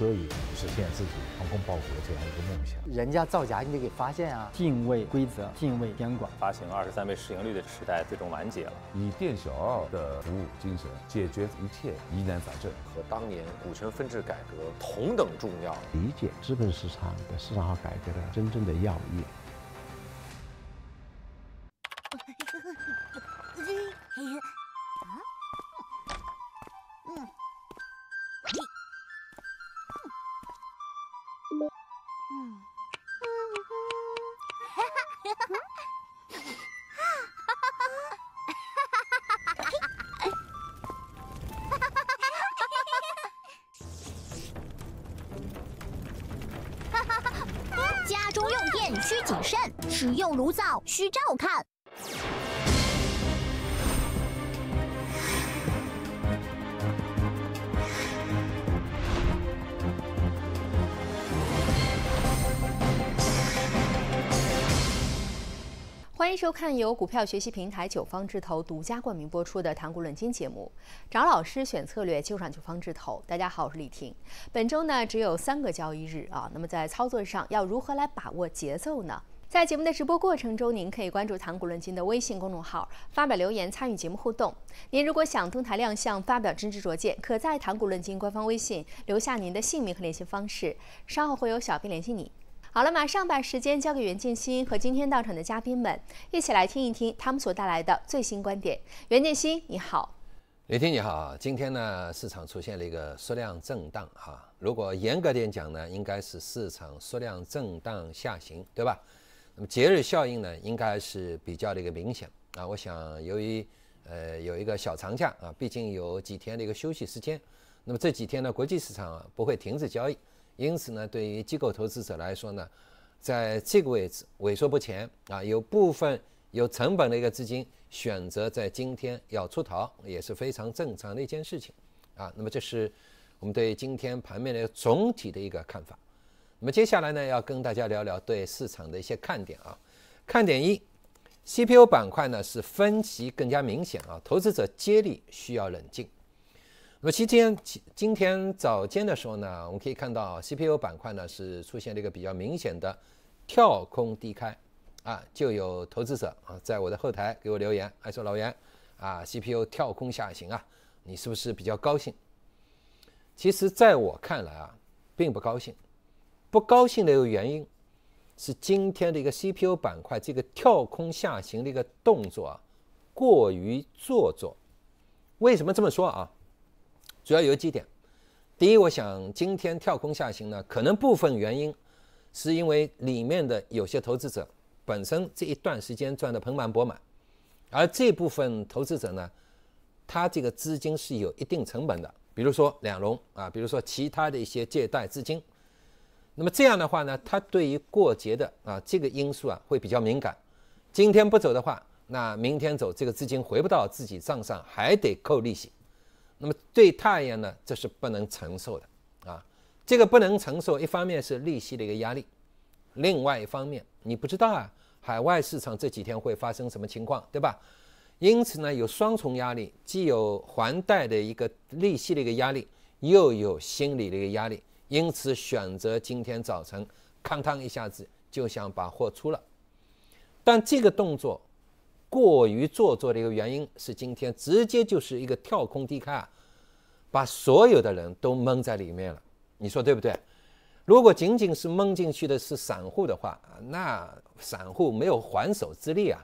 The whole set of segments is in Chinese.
可以实现自己航空报国的这样一个梦想。人家造假，你得给发现啊！敬畏规则，敬畏监管。发行二十三倍市盈率的时代最终完结了。以店小二的服务精神解决一切疑难杂症，和当年股权分置改革同等重要，理解资本市场的市场化改革的真正的要义。看由股票学习平台九方智投独家冠名播出的《谈股论金》节目，找老师选策略就上九方智投。大家好，我是李婷。本周呢只有三个交易日啊，那么在操作上要如何来把握节奏呢？在节目的直播过程中，您可以关注《谈股论金》的微信公众号，发表留言参与节目互动。您如果想登台亮相，发表真知灼见，可在《谈股论金》官方微信留下您的姓名和联系方式，稍后会有小编联系您。好了，马上把时间交给袁建新和今天到场的嘉宾们，一起来听一听他们所带来的最新观点。袁建新，你好。李天，你好。今天呢，市场出现了一个缩量震荡，哈，如果严格点讲呢，应该是市场缩量震荡下行，对吧？那么节日效应呢，应该是比较的一个明显啊。我想，由于呃有一个小长假啊，毕竟有几天的一个休息时间，那么这几天呢，国际市场不会停止交易。因此呢，对于机构投资者来说呢，在这个位置萎缩不前啊，有部分有成本的一个资金选择在今天要出逃也是非常正常的一件事情啊。那么这是我们对今天盘面的总体的一个看法。那么接下来呢，要跟大家聊聊对市场的一些看点啊。看点一 c p u 板块呢是分歧更加明显啊，投资者接力需要冷静。那么，今天今今天早间的时候呢，我们可以看到 CPU 板块呢是出现了一个比较明显的跳空低开，啊，就有投资者啊在我的后台给我留言，还说老袁啊，CPU 跳空下行啊，你是不是比较高兴？其实，在我看来啊，并不高兴。不高兴的一个原因是，今天的一个 CPU 板块这个跳空下行的一个动作啊，过于做作。为什么这么说啊？主要有几点，第一，我想今天跳空下行呢，可能部分原因是因为里面的有些投资者本身这一段时间赚得盆满钵满，而这部分投资者呢，他这个资金是有一定成本的，比如说两融啊，比如说其他的一些借贷资金，那么这样的话呢，他对于过节的啊这个因素啊会比较敏感，今天不走的话，那明天走，这个资金回不到自己账上，还得扣利息。那么对他而言呢，这是不能承受的啊！这个不能承受，一方面是利息的一个压力，另外一方面你不知道啊，海外市场这几天会发生什么情况，对吧？因此呢，有双重压力，既有还贷的一个利息的一个压力，又有心理的一个压力，因此选择今天早晨，哐康一下子就想把货出了，但这个动作。过于做作的一个原因是，今天直接就是一个跳空低开啊，把所有的人都蒙在里面了，你说对不对？如果仅仅是蒙进去的是散户的话，那散户没有还手之力啊，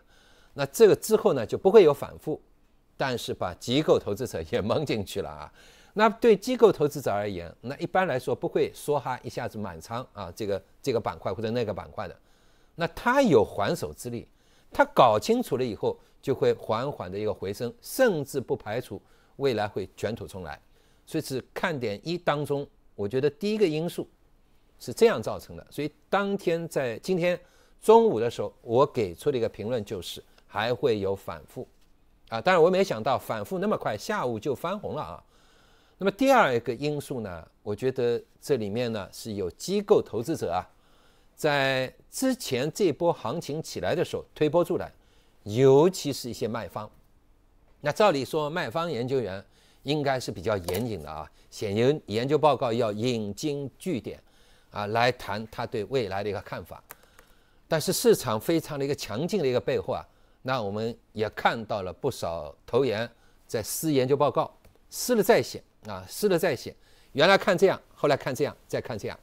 那这个之后呢就不会有反复。但是把机构投资者也蒙进去了啊，那对机构投资者而言，那一般来说不会说哈一下子满仓啊这个这个板块或者那个板块的，那他有还手之力。它搞清楚了以后，就会缓缓的一个回升，甚至不排除未来会卷土重来。所以是看点一当中，我觉得第一个因素是这样造成的。所以当天在今天中午的时候，我给出的一个评论就是还会有反复，啊，当然我没想到反复那么快，下午就翻红了啊。那么第二个因素呢，我觉得这里面呢是有机构投资者啊。在之前这波行情起来的时候，推波助澜，尤其是一些卖方。那照理说，卖方研究员应该是比较严谨的啊，写研研究报告要引经据典啊，来谈他对未来的一个看法。但是市场非常的一个强劲的一个背后啊，那我们也看到了不少投研在撕研究报告，撕了再写啊，撕了再写，原来看这样，后来看这样，再看这样。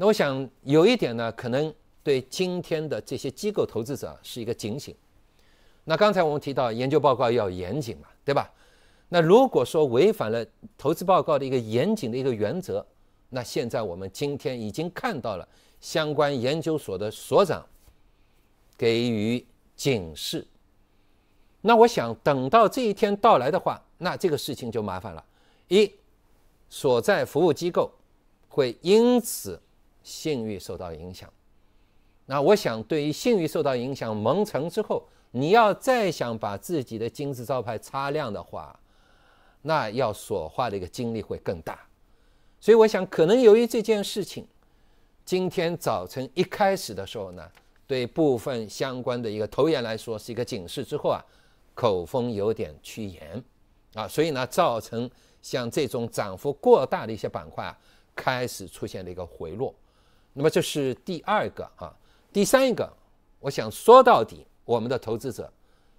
那我想有一点呢，可能对今天的这些机构投资者是一个警醒。那刚才我们提到研究报告要严谨嘛，对吧？那如果说违反了投资报告的一个严谨的一个原则，那现在我们今天已经看到了相关研究所的所长给予警示。那我想等到这一天到来的话，那这个事情就麻烦了。一所在服务机构会因此。信誉受到影响，那我想，对于信誉受到影响蒙尘之后，你要再想把自己的金字招牌擦亮的话，那要所花的一个精力会更大。所以，我想可能由于这件事情，今天早晨一开始的时候呢，对部分相关的一个投研来说是一个警示，之后啊，口风有点趋严啊，所以呢，造成像这种涨幅过大的一些板块啊，开始出现了一个回落。那么这是第二个啊，第三一个，我想说到底，我们的投资者，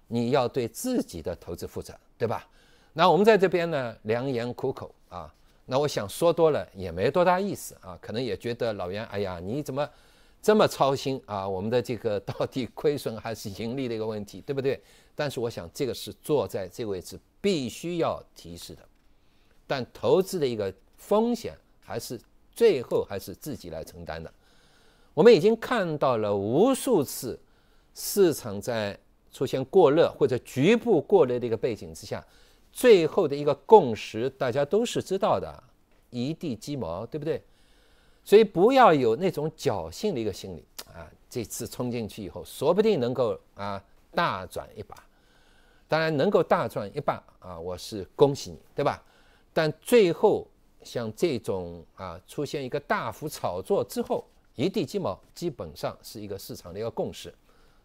你要对自己的投资负责，对吧？那我们在这边呢，良言苦口啊，那我想说多了也没多大意思啊，可能也觉得老袁，哎呀，你怎么这么操心啊？我们的这个到底亏损还是盈利的一个问题，对不对？但是我想这个是坐在这位置必须要提示的，但投资的一个风险还是。最后还是自己来承担的。我们已经看到了无数次市场在出现过热或者局部过热的一个背景之下，最后的一个共识，大家都是知道的，一地鸡毛，对不对？所以不要有那种侥幸的一个心理啊！这次冲进去以后，说不定能够啊大赚一把。当然能够大赚一把啊，我是恭喜你，对吧？但最后。像这种啊，出现一个大幅炒作之后一地鸡毛，基本上是一个市场的一个共识，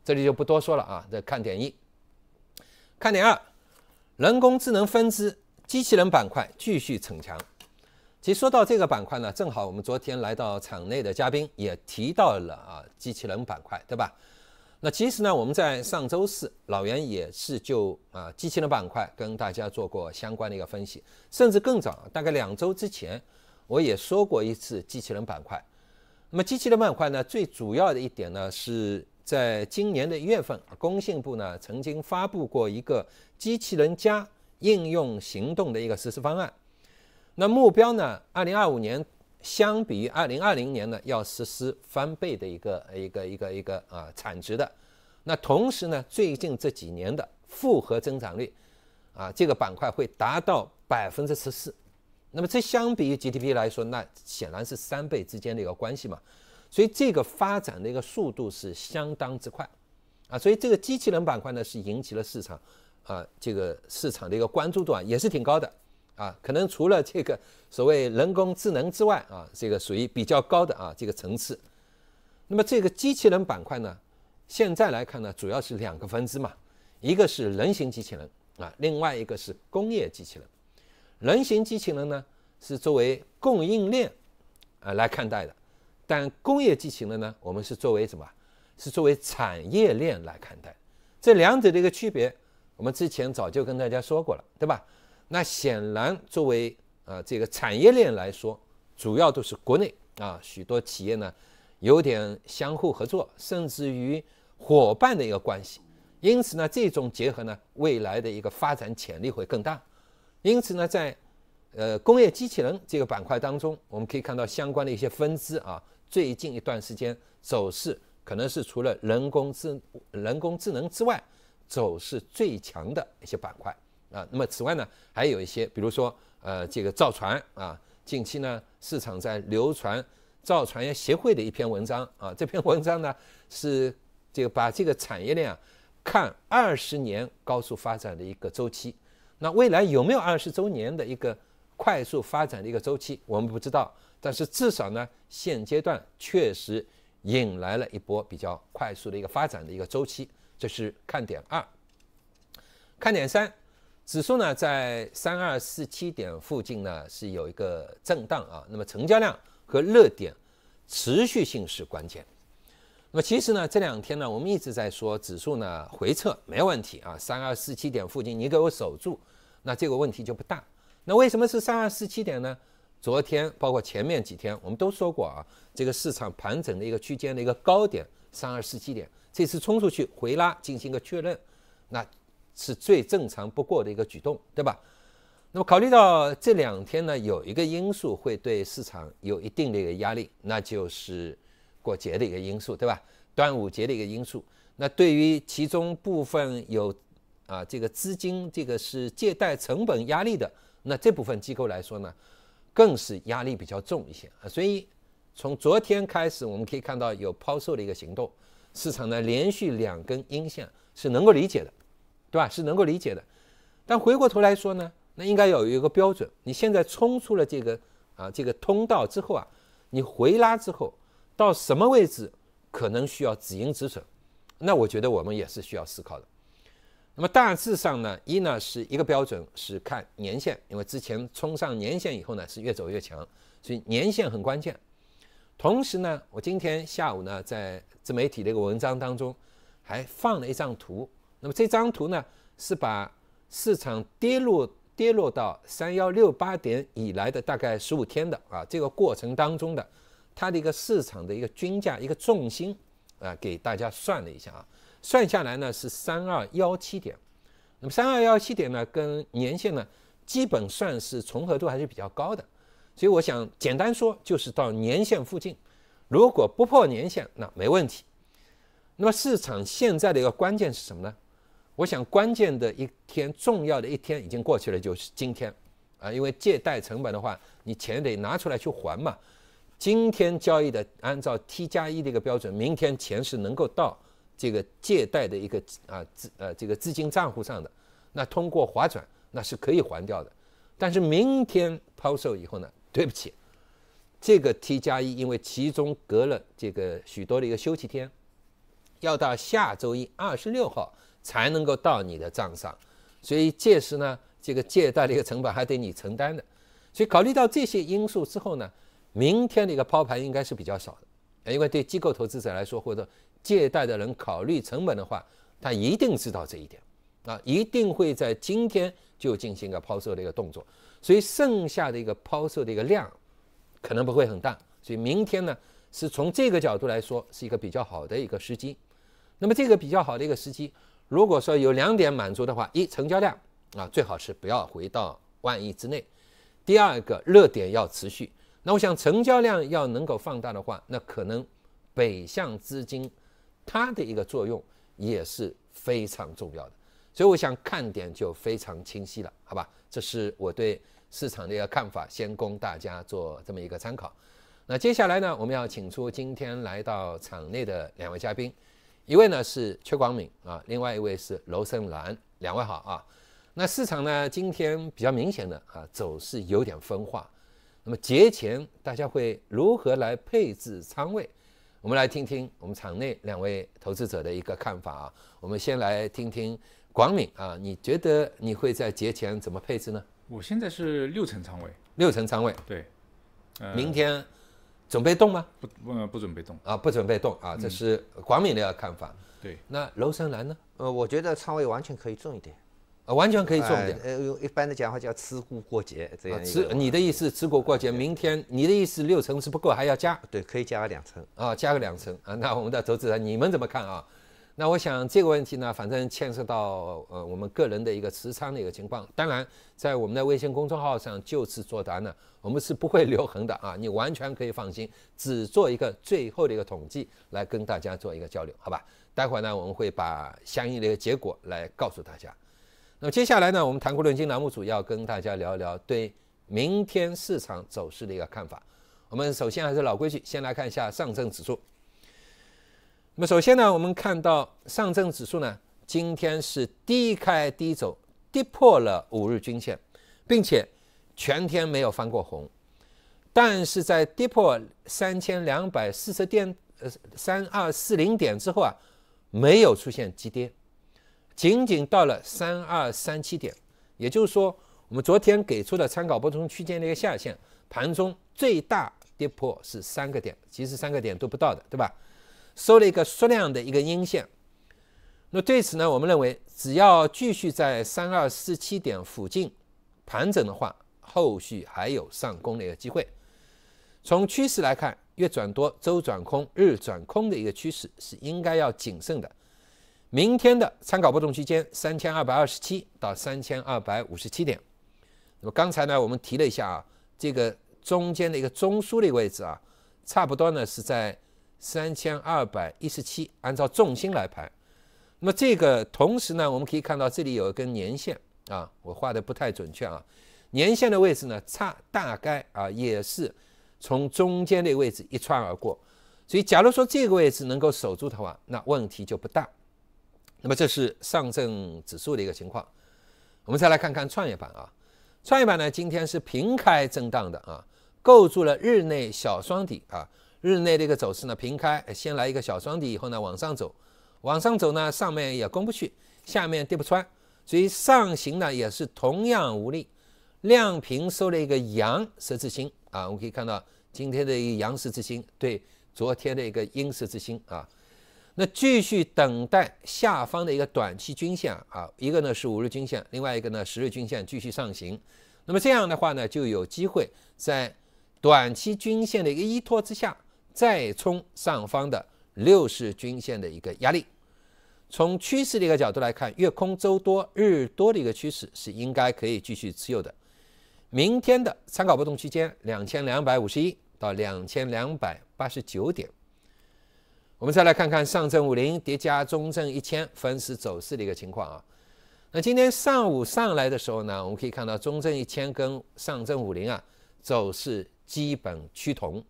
这里就不多说了啊。这看点一，看点二，人工智能分支机器人板块继续逞强。其实说到这个板块呢，正好我们昨天来到场内的嘉宾也提到了啊，机器人板块，对吧？那其实呢，我们在上周四，老袁也是就啊机器人板块跟大家做过相关的一个分析，甚至更早，大概两周之前，我也说过一次机器人板块。那么机器人板块呢，最主要的一点呢，是在今年的一月份，工信部呢曾经发布过一个机器人加应用行动的一个实施方案。那目标呢，二零二五年。相比于二零二零年呢，要实施翻倍的一个一个一个一个啊产值的，那同时呢，最近这几年的复合增长率，啊这个板块会达到百分之十四，那么这相比于 GDP 来说，那显然是三倍之间的一个关系嘛，所以这个发展的一个速度是相当之快，啊，所以这个机器人板块呢是引起了市场啊这个市场的一个关注度啊也是挺高的。啊，可能除了这个所谓人工智能之外，啊，这个属于比较高的啊这个层次。那么这个机器人板块呢，现在来看呢，主要是两个分支嘛，一个是人形机器人啊，另外一个是工业机器人。人形机器人呢是作为供应链啊来看待的，但工业机器人呢，我们是作为什么？是作为产业链来看待。这两者的一个区别，我们之前早就跟大家说过了，对吧？那显然，作为啊这个产业链来说，主要都是国内啊许多企业呢，有点相互合作，甚至于伙伴的一个关系。因此呢，这种结合呢，未来的一个发展潜力会更大。因此呢，在呃工业机器人这个板块当中，我们可以看到相关的一些分支啊，最近一段时间走势可能是除了人工智人工智能之外，走势最强的一些板块。啊，那么此外呢，还有一些，比如说，呃，这个造船啊，近期呢，市场在流传造船业协会的一篇文章啊，这篇文章呢是这个把这个产业链啊看二十年高速发展的一个周期，那未来有没有二十周年的一个快速发展的一个周期，我们不知道，但是至少呢，现阶段确实引来了一波比较快速的一个发展的一个周期，这是看点二。看点三。指数呢在三二四七点附近呢是有一个震荡啊，那么成交量和热点持续性是关键。那么其实呢这两天呢我们一直在说指数呢回撤没问题啊，三二四七点附近你给我守住，那这个问题就不大。那为什么是三二四七点呢？昨天包括前面几天我们都说过啊，这个市场盘整的一个区间的一个高点三二四七点，这次冲出去回拉进行个确认，那。是最正常不过的一个举动，对吧？那么考虑到这两天呢，有一个因素会对市场有一定的一个压力，那就是过节的一个因素，对吧？端午节的一个因素。那对于其中部分有啊这个资金，这个是借贷成本压力的，那这部分机构来说呢，更是压力比较重一些啊。所以从昨天开始，我们可以看到有抛售的一个行动，市场呢连续两根阴线是能够理解的。对吧？是能够理解的，但回过头来说呢，那应该有一个标准。你现在冲出了这个啊这个通道之后啊，你回拉之后，到什么位置可能需要止盈止损？那我觉得我们也是需要思考的。那么大致上呢，一呢是一个标准是看年限，因为之前冲上年线以后呢是越走越强，所以年限很关键。同时呢，我今天下午呢在自媒体的一个文章当中还放了一张图。那么这张图呢，是把市场跌落跌落到三幺六八点以来的大概十五天的啊这个过程当中的，它的一个市场的一个均价一个重心啊给大家算了一下啊，算下来呢是三二幺七点，那么三二幺七点呢跟年线呢基本算是重合度还是比较高的，所以我想简单说就是到年线附近，如果不破年线那没问题。那么市场现在的一个关键是什么呢？我想关键的一天，重要的一天已经过去了，就是今天，啊，因为借贷成本的话，你钱得拿出来去还嘛。今天交易的按照 T 加一的一个标准，明天钱是能够到这个借贷的一个啊资呃这个资金账户上的，那通过划转那是可以还掉的。但是明天抛售以后呢，对不起，这个 T 加一，因为其中隔了这个许多的一个休息天，要到下周一二十六号。才能够到你的账上，所以届时呢，这个借贷的一个成本还得你承担的。所以考虑到这些因素之后呢，明天的一个抛盘应该是比较少的，因为对机构投资者来说，或者借贷的人考虑成本的话，他一定知道这一点，啊，一定会在今天就进行一个抛售的一个动作。所以剩下的一个抛售的一个量可能不会很大。所以明天呢，是从这个角度来说是一个比较好的一个时机。那么这个比较好的一个时机。如果说有两点满足的话，一成交量啊最好是不要回到万亿之内，第二个热点要持续。那我想成交量要能够放大的话，那可能北向资金它的一个作用也是非常重要的。所以我想看点就非常清晰了，好吧？这是我对市场的一个看法，先供大家做这么一个参考。那接下来呢，我们要请出今天来到场内的两位嘉宾。一位呢是阙广敏啊，另外一位是娄胜兰，两位好啊。那市场呢今天比较明显的啊走势有点分化，那么节前大家会如何来配置仓位？我们来听听我们场内两位投资者的一个看法啊。我们先来听听广敏啊，你觉得你会在节前怎么配置呢？我现在是六成仓位，六成仓位对，明天。准备动吗？不不不准备动啊！不准备动啊！这是广敏的看法。对，那楼生兰呢？呃，我觉得仓位完全可以重一点，啊，完全可以重一点。呃，用一般的讲话叫吃货过节这样。吃你的意思吃过过节，明天你的意思六成是不够，还要加？对，可以加个两成啊，加个两成啊。那我们的投资人，你们怎么看啊？那我想这个问题呢，反正牵涉到呃我们个人的一个持仓的一个情况。当然，在我们的微信公众号上就此作答呢，我们是不会留痕的啊，你完全可以放心，只做一个最后的一个统计来跟大家做一个交流，好吧？待会儿呢，我们会把相应的一个结果来告诉大家。那么接下来呢，我们谈股论金栏目组要跟大家聊聊对明天市场走势的一个看法。我们首先还是老规矩，先来看一下上证指数。那么首先呢，我们看到上证指数呢，今天是低开低走，跌破了五日均线，并且全天没有翻过红，但是在跌破三千两百四十点呃三二四零点之后啊，没有出现急跌，仅仅到了三二三七点，也就是说，我们昨天给出的参考波动区间的一个下限，盘中最大跌破是三个点，其实三个点都不到的，对吧？收了一个缩量的一个阴线，那对此呢，我们认为只要继续在三二四七点附近盘整的话，后续还有上攻的一个机会。从趋势来看，月转多、周转空、日转空的一个趋势是应该要谨慎的。明天的参考波动区间三千二百二十七到三千二百五十七点。那么刚才呢，我们提了一下啊，这个中间的一个中枢的位置啊，差不多呢是在。三千二百一十七，按照重心来排，那么这个同时呢，我们可以看到这里有一根年线啊，我画的不太准确啊，年线的位置呢，差大概啊也是从中间的位置一穿而过，所以假如说这个位置能够守住的话，那问题就不大。那么这是上证指数的一个情况，我们再来看看创业板啊，创业板呢今天是平开震荡的啊，构筑了日内小双底啊。日内的一个走势呢，平开，先来一个小双底，以后呢往上走，往上走呢，上面也攻不去，下面跌不穿，所以上行呢也是同样无力，量平收了一个阳十字星啊，我们可以看到今天的一个阳十字星对昨天的一个阴十字星啊，那继续等待下方的一个短期均线啊，一个呢是五日均线，另外一个呢十日均线继续上行，那么这样的话呢，就有机会在短期均线的一个依托之下。再冲上方的六十均线的一个压力。从趋势的一个角度来看，月空周多日多的一个趋势是应该可以继续持有的。明天的参考波动区间两千两百五十一到两千两百八十九点。我们再来看看上证五零叠加中证一千分时走势的一个情况啊。那今天上午上来的时候呢，我们可以看到中证一千跟上证五零啊走势基本趋同。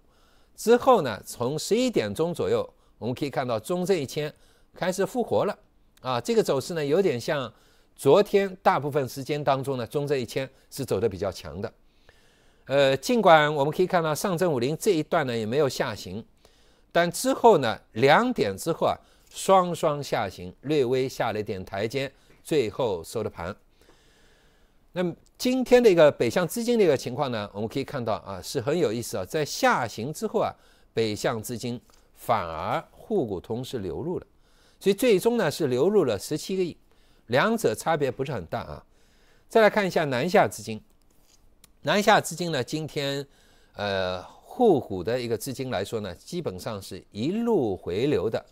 之后呢，从十一点钟左右，我们可以看到中证一千开始复活了，啊，这个走势呢有点像昨天大部分时间当中呢，中证一千是走的比较强的，呃，尽管我们可以看到上证五零这一段呢也没有下行，但之后呢两点之后啊，双双下行，略微下了点台阶，最后收了盘。那。今天的一个北向资金的一个情况呢，我们可以看到啊，是很有意思啊，在下行之后啊，北向资金反而沪股通是流入了，所以最终呢是流入了十七个亿，两者差别不是很大啊。再来看一下南下资金，南下资金呢，今天呃沪股的一个资金来说呢，基本上是一路回流的。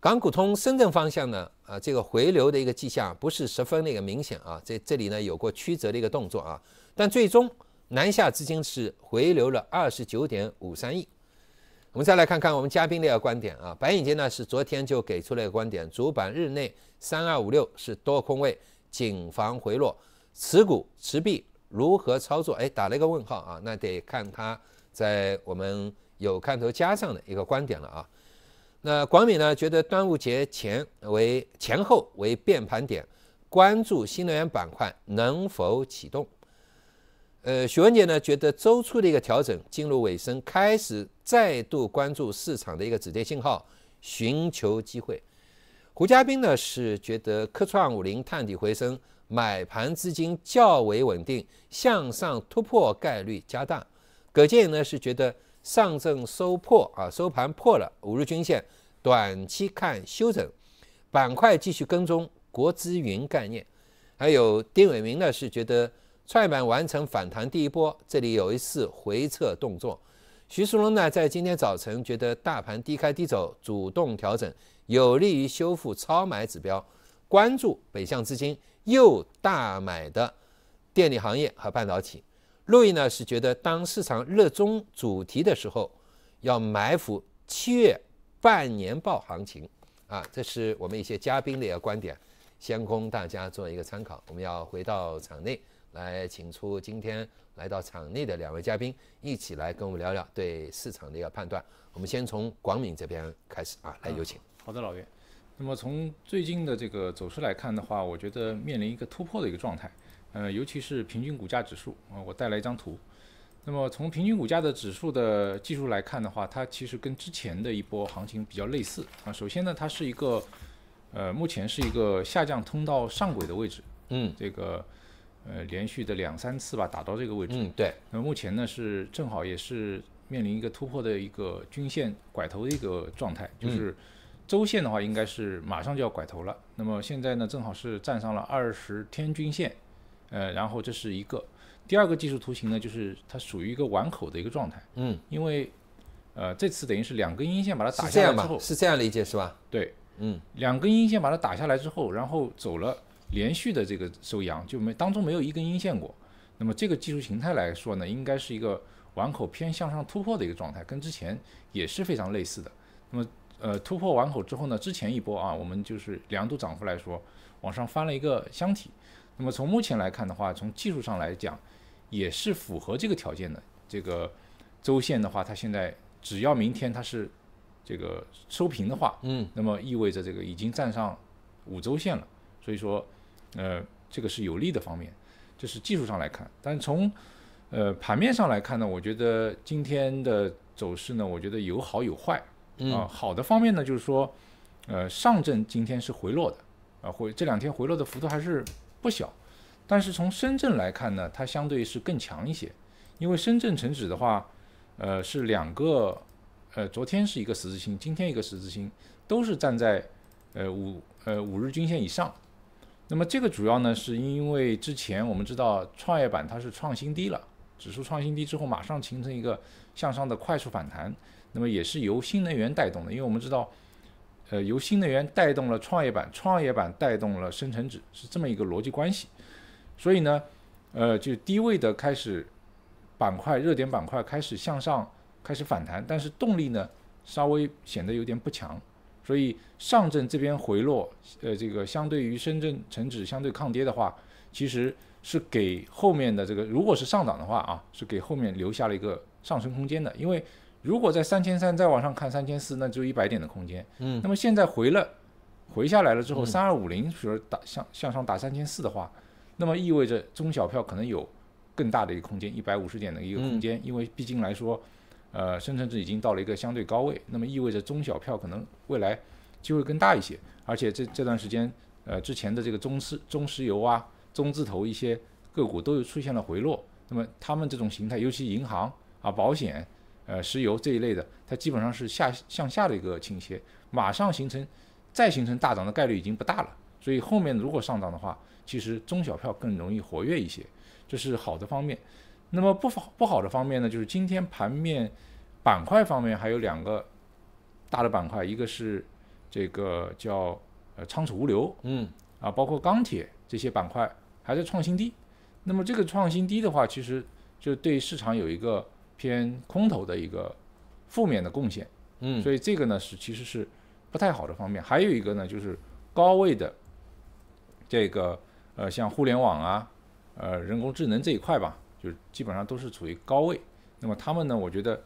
港股通深圳方向呢，啊，这个回流的一个迹象不是十分那个明显啊，在这里呢有过曲折的一个动作啊，但最终南下资金是回流了二十九点五三亿。我们再来看看我们嘉宾的一个观点啊，白影杰呢是昨天就给出了一个观点，主板日内三二五六是多空位，谨防回落，持股持币如何操作？哎，打了一个问号啊，那得看他在我们有看头加上的一个观点了啊。那广敏呢，觉得端午节前为前后为变盘点，关注新能源板块能否启动。呃，许文杰呢，觉得周初的一个调整进入尾声，开始再度关注市场的一个止跌信号，寻求机会。胡佳斌呢是觉得科创五零探底回升，买盘资金较为稳定，向上突破概率加大。葛健呢是觉得。上证收破啊，收盘破了五日均线，短期看休整，板块继续跟踪国资云概念，还有丁伟明呢是觉得创业板完成反弹第一波，这里有一次回撤动作。徐树龙呢在今天早晨觉得大盘低开低走，主动调整有利于修复超买指标，关注北向资金又大买的电力行业和半导体。路易呢是觉得，当市场热衷主题的时候，要埋伏七月半年报行情，啊，这是我们一些嘉宾的一个观点，先供大家做一个参考。我们要回到场内来，请出今天来到场内的两位嘉宾，一起来跟我们聊聊对市场的一个判断。我们先从广敏这边开始啊，来有请。好的，老岳。那么从最近的这个走势来看的话，我觉得面临一个突破的一个状态。呃，尤其是平均股价指数啊，我带来一张图。那么从平均股价的指数的技术来看的话，它其实跟之前的一波行情比较类似啊。首先呢，它是一个呃，目前是一个下降通道上轨的位置。嗯。这个呃，连续的两三次吧，打到这个位置。嗯，对。那目前呢，是正好也是面临一个突破的一个均线拐头的一个状态，就是周线的话，应该是马上就要拐头了。那么现在呢，正好是站上了二十天均线。呃，然后这是一个，第二个技术图形呢，就是它属于一个碗口的一个状态。嗯，因为呃，这次等于是两根阴线把它打下来之后，是这样理解是吧？对，嗯，两根阴线把它打下来之后，然后走了连续的这个收阳，就没当中没有一根阴线过。那么这个技术形态来说呢，应该是一个碗口偏向上突破的一个状态，跟之前也是非常类似的。那么呃，突破碗口之后呢，之前一波啊，我们就是量度涨幅来说，往上翻了一个箱体。那么从目前来看的话，从技术上来讲，也是符合这个条件的。这个周线的话，它现在只要明天它是这个收平的话，嗯，那么意味着这个已经站上五周线了。所以说，呃，这个是有利的方面，这是技术上来看。但从呃盘面上来看呢，我觉得今天的走势呢，我觉得有好有坏啊。好的方面呢，就是说，呃，上证今天是回落的，啊，回这两天回落的幅度还是。不小，但是从深圳来看呢，它相对是更强一些，因为深圳成指的话，呃，是两个，呃，昨天是一个十字星，今天一个十字星，都是站在，呃五呃五日均线以上。那么这个主要呢，是因为之前我们知道创业板它是创新低了，指数创新低之后马上形成一个向上的快速反弹，那么也是由新能源带动的，因为我们知道。呃，由新能源带动了创业板，创业板带动了深成指，是这么一个逻辑关系。所以呢，呃，就低位的开始板块、热点板块开始向上开始反弹，但是动力呢稍微显得有点不强。所以上证这边回落，呃，这个相对于深圳成指相对抗跌的话，其实是给后面的这个如果是上涨的话啊，是给后面留下了一个上升空间的，因为。如果在三千三再往上看三千四，那就一百点的空间。嗯，那么现在回了，回下来了之后，三二五零，比如打向向上打三千四的话，那么意味着中小票可能有更大的一个空间，一百五十点的一个空间。因为毕竟来说，呃，深成指已经到了一个相对高位，那么意味着中小票可能未来机会更大一些。而且这这段时间，呃，之前的这个中石中石油啊、中字头一些个股都有出现了回落，那么他们这种形态，尤其银行啊、保险。呃，石油这一类的，它基本上是下向下的一个倾斜，马上形成，再形成大涨的概率已经不大了。所以后面如果上涨的话，其实中小票更容易活跃一些，这是好的方面。那么不好不好的方面呢，就是今天盘面板块方面还有两个大的板块，一个是这个叫呃仓储物流，嗯啊，包括钢铁这些板块还在创新低。那么这个创新低的话，其实就对市场有一个。偏空头的一个负面的贡献，嗯，所以这个呢是其实是不太好的方面。还有一个呢就是高位的这个呃，像互联网啊，呃，人工智能这一块吧，就是基本上都是处于高位。那么他们呢，我觉得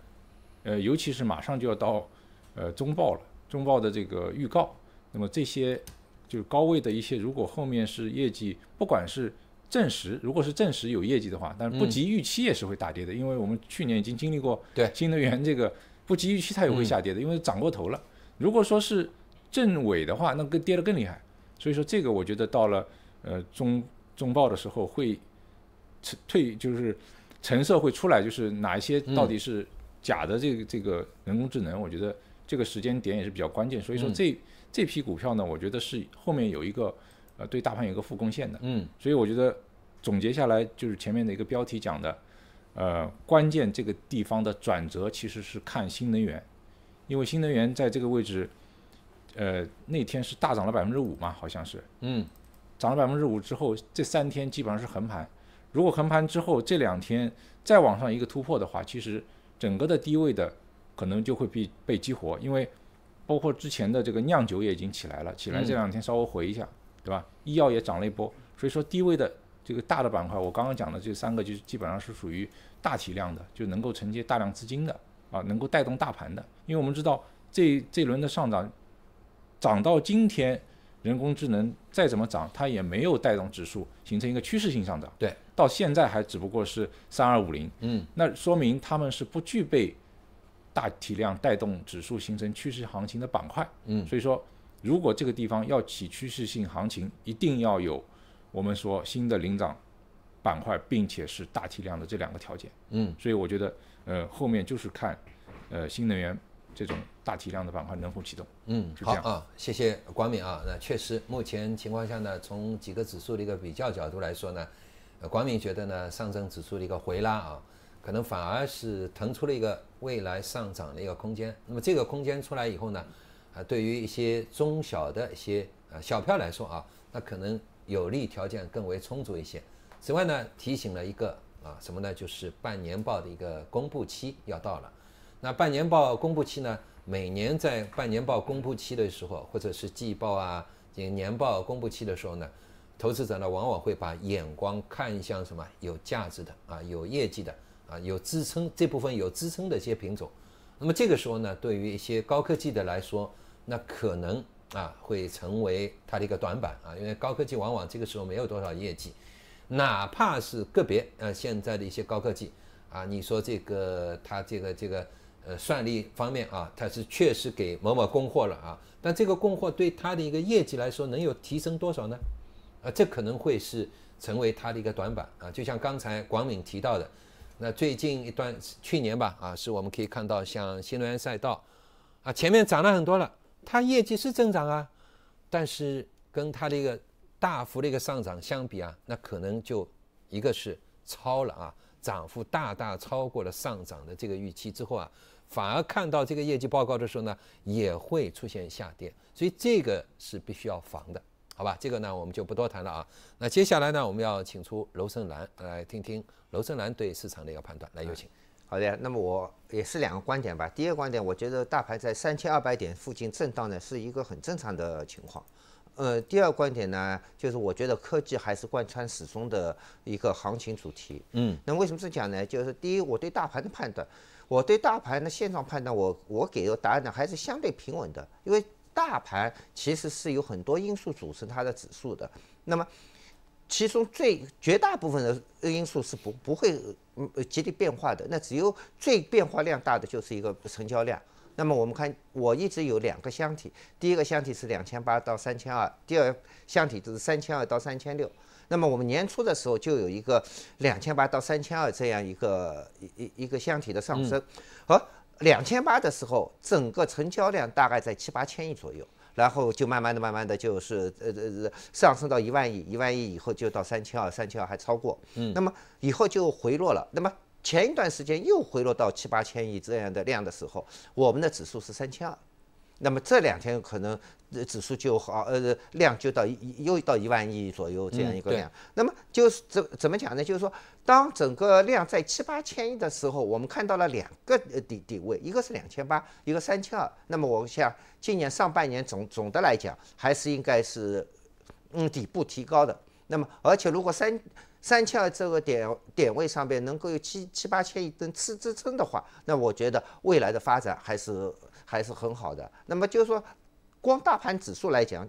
呃，尤其是马上就要到呃中报了，中报的这个预告，那么这些就是高位的一些，如果后面是业绩，不管是证实，如果是证实有业绩的话，但是不及预期也是会大跌的，因为我们去年已经经历过对新能源这个不及预期它也会下跌的，因为涨过头了。如果说是证伪的话，那更跌得更厉害。所以说这个我觉得到了呃中中报的时候会，退就是成色会出来，就是哪一些到底是假的这个这个人工智能，我觉得这个时间点也是比较关键。所以说这这批股票呢，我觉得是后面有一个。对大盘有个负贡献的，嗯，所以我觉得总结下来就是前面的一个标题讲的，呃，关键这个地方的转折其实是看新能源，因为新能源在这个位置，呃，那天是大涨了百分之五嘛，好像是，嗯，涨了百分之五之后，这三天基本上是横盘，如果横盘之后这两天再往上一个突破的话，其实整个的低位的可能就会被被激活，因为包括之前的这个酿酒也已经起来了，起来这两天稍微回一下。对吧？医药也涨了一波，所以说低位的这个大的板块，我刚刚讲的这三个，就是基本上是属于大体量的，就能够承接大量资金的啊，能够带动大盘的。因为我们知道这这轮的上涨，涨到今天，人工智能再怎么涨，它也没有带动指数形成一个趋势性上涨。对，到现在还只不过是三二五零。嗯，那说明他们是不具备大体量带动指数形成趋势行情的板块。嗯，所以说。如果这个地方要起趋势性行情，一定要有我们说新的领涨板块，并且是大体量的这两个条件。嗯，所以我觉得，呃，后面就是看，呃，新能源这种大体量的板块能否启动。嗯，好啊，谢谢光敏啊。那确实，目前情况下呢，从几个指数的一个比较角度来说呢，光敏觉得呢，上证指数的一个回拉啊，可能反而是腾出了一个未来上涨的一个空间。那么这个空间出来以后呢？啊，对于一些中小的一些啊小票来说啊，那可能有利条件更为充足一些。此外呢，提醒了一个啊什么呢？就是半年报的一个公布期要到了。那半年报公布期呢，每年在半年报公布期的时候，或者是季报啊、年报公布期的时候呢，投资者呢往往会把眼光看向什么？有价值的啊、有业绩的啊、有支撑这部分有支撑的一些品种。那么这个时候呢，对于一些高科技的来说，那可能啊会成为它的一个短板啊，因为高科技往往这个时候没有多少业绩，哪怕是个别啊现在的一些高科技啊，你说这个它这个这个呃算力方面啊，它是确实给某某供货了啊，但这个供货对它的一个业绩来说能有提升多少呢？啊，这可能会是成为它的一个短板啊，就像刚才广敏提到的，那最近一段去年吧啊，是我们可以看到像新能源赛道啊，前面涨了很多了。它业绩是增长啊，但是跟它的一个大幅的一个上涨相比啊，那可能就一个是超了啊，涨幅大大超过了上涨的这个预期之后啊，反而看到这个业绩报告的时候呢，也会出现下跌，所以这个是必须要防的，好吧？这个呢，我们就不多谈了啊。那接下来呢，我们要请出楼胜兰来听听楼胜兰对市场的一个判断，来有请。好的，那么我也是两个观点吧。第一个观点，我觉得大盘在三千二百点附近震荡呢，是一个很正常的情况。呃，第二个观点呢，就是我觉得科技还是贯穿始终的一个行情主题。嗯，那为什么这讲呢？就是第一，我对大盘的判断，我对大盘的现状判断，我我给的答案呢，还是相对平稳的，因为大盘其实是有很多因素组成它的指数的。那么其中最绝大部分的因素是不不会嗯极力变化的，那只有最变化量大的就是一个成交量。那么我们看，我一直有两个箱体，第一个箱体是两千八到三千二，第二箱体就是三千二到三千六。那么我们年初的时候就有一个两千八到三千二这样一个一一一个箱体的上升，而两千八的时候，整个成交量大概在七八千亿左右。然后就慢慢的、慢慢的，就是呃、呃呃上升到一万亿，一万亿以后就到三千二，三千二还超过。嗯。那么以后就回落了。那么前一段时间又回落到七八千亿这样的量的时候，我们的指数是三千二。那么这两天可能指数就好，呃，量就到一又到一万亿左右这样一个量。嗯。那么就是怎怎么讲呢？就是说。当整个量在七八千亿的时候，我们看到了两个底底位，一个是两千八，一个三千二。那么，我想今年上半年总总的来讲，还是应该是，嗯，底部提高的。那么，而且如果三三千二这个点点位上边能够有七七八千亿吨支支撑的话，那我觉得未来的发展还是还是很好的。那么，就是说，光大盘指数来讲。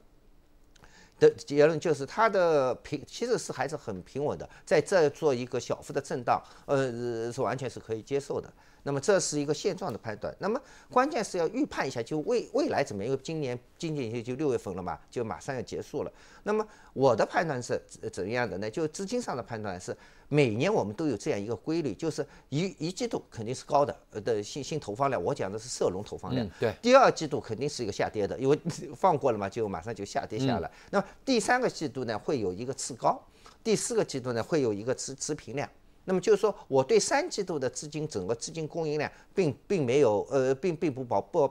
的结论就是，它的平其实是还是很平稳的，在这做一个小幅的震荡，呃，是完全是可以接受的。那么这是一个现状的判断。那么关键是要预判一下，就未未来怎么样？因为今年今年也就六月份了嘛，就马上要结束了。那么我的判断是怎样的呢？就资金上的判断是，每年我们都有这样一个规律，就是一一季度肯定是高的的新新投放量。我讲的是社融投放量。对。第二季度肯定是一个下跌的，因为 放过了嘛，就马上就下跌下来。那么第三个季度呢，会有一个次高；第四个季度呢，会有一个持持平量。那么就是说，我对三季度的资金整个资金供应量并并没有呃，并并不保不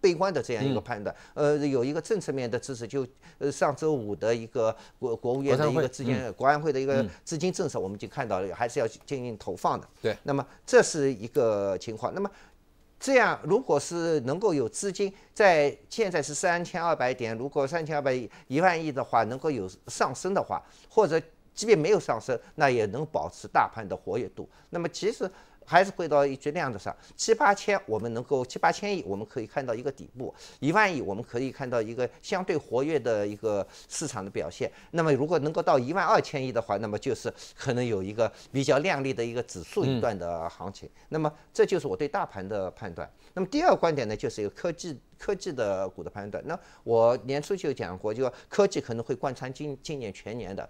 悲观的这样一个判断。呃，有一个政策面的支持，就呃上周五的一个国国务院的一个资金国安会的一个资金政策，我们就看到了还是要进行投放的。对。那么这是一个情况。那么这样，如果是能够有资金在现在是三千二百点，如果三千二百亿一万亿的话，能够有上升的话，或者。即便没有上升，那也能保持大盘的活跃度。那么其实还是回到一句量的上，七八千我们能够七八千亿，我们可以看到一个底部；一万亿我们可以看到一个相对活跃的一个市场的表现。那么如果能够到一万二千亿的话，那么就是可能有一个比较靓丽的一个指数一段的行情。那么这就是我对大盘的判断。那么第二个观点呢，就是一个科技科技的股的判断。那我年初就讲过，就说科技可能会贯穿今今年全年的。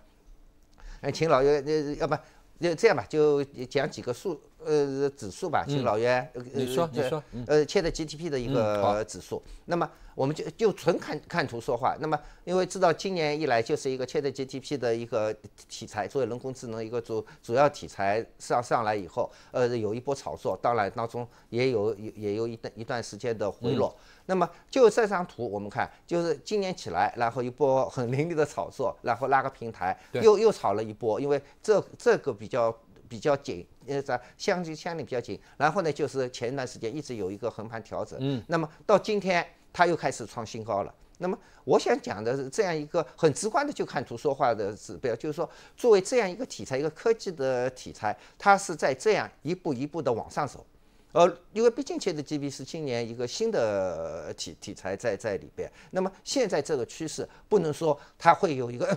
哎，秦老，要那要不，要这样吧，就讲几个数。呃，指数吧，就老袁，你说你说，呃，切的 GDP 的一个指数，那么我们就就纯看看图说话。那么，因为知道今年以来就是一个 a t GDP 的一个题材，作为人工智能一个主主要题材上上来以后，呃，有一波炒作，当然当中也有有也有一段一段时间的回落。那么就这张图，我们看，就是今年起来，然后一波很凌厉的炒作，然后拉个平台，又又炒了一波，因为这这个比较。比较紧，呃，咱相对相对比较紧。然后呢，就是前一段时间一直有一个横盘调整，嗯，那么到今天它又开始创新高了。那么我想讲的是这样一个很直观的就看图说话的指标，就是说作为这样一个题材，一个科技的题材，它是在这样一步一步的往上走。呃，因为毕竟 A t G P 是今年一个新的体题材在在里边，那么现在这个趋势不能说它会有一个。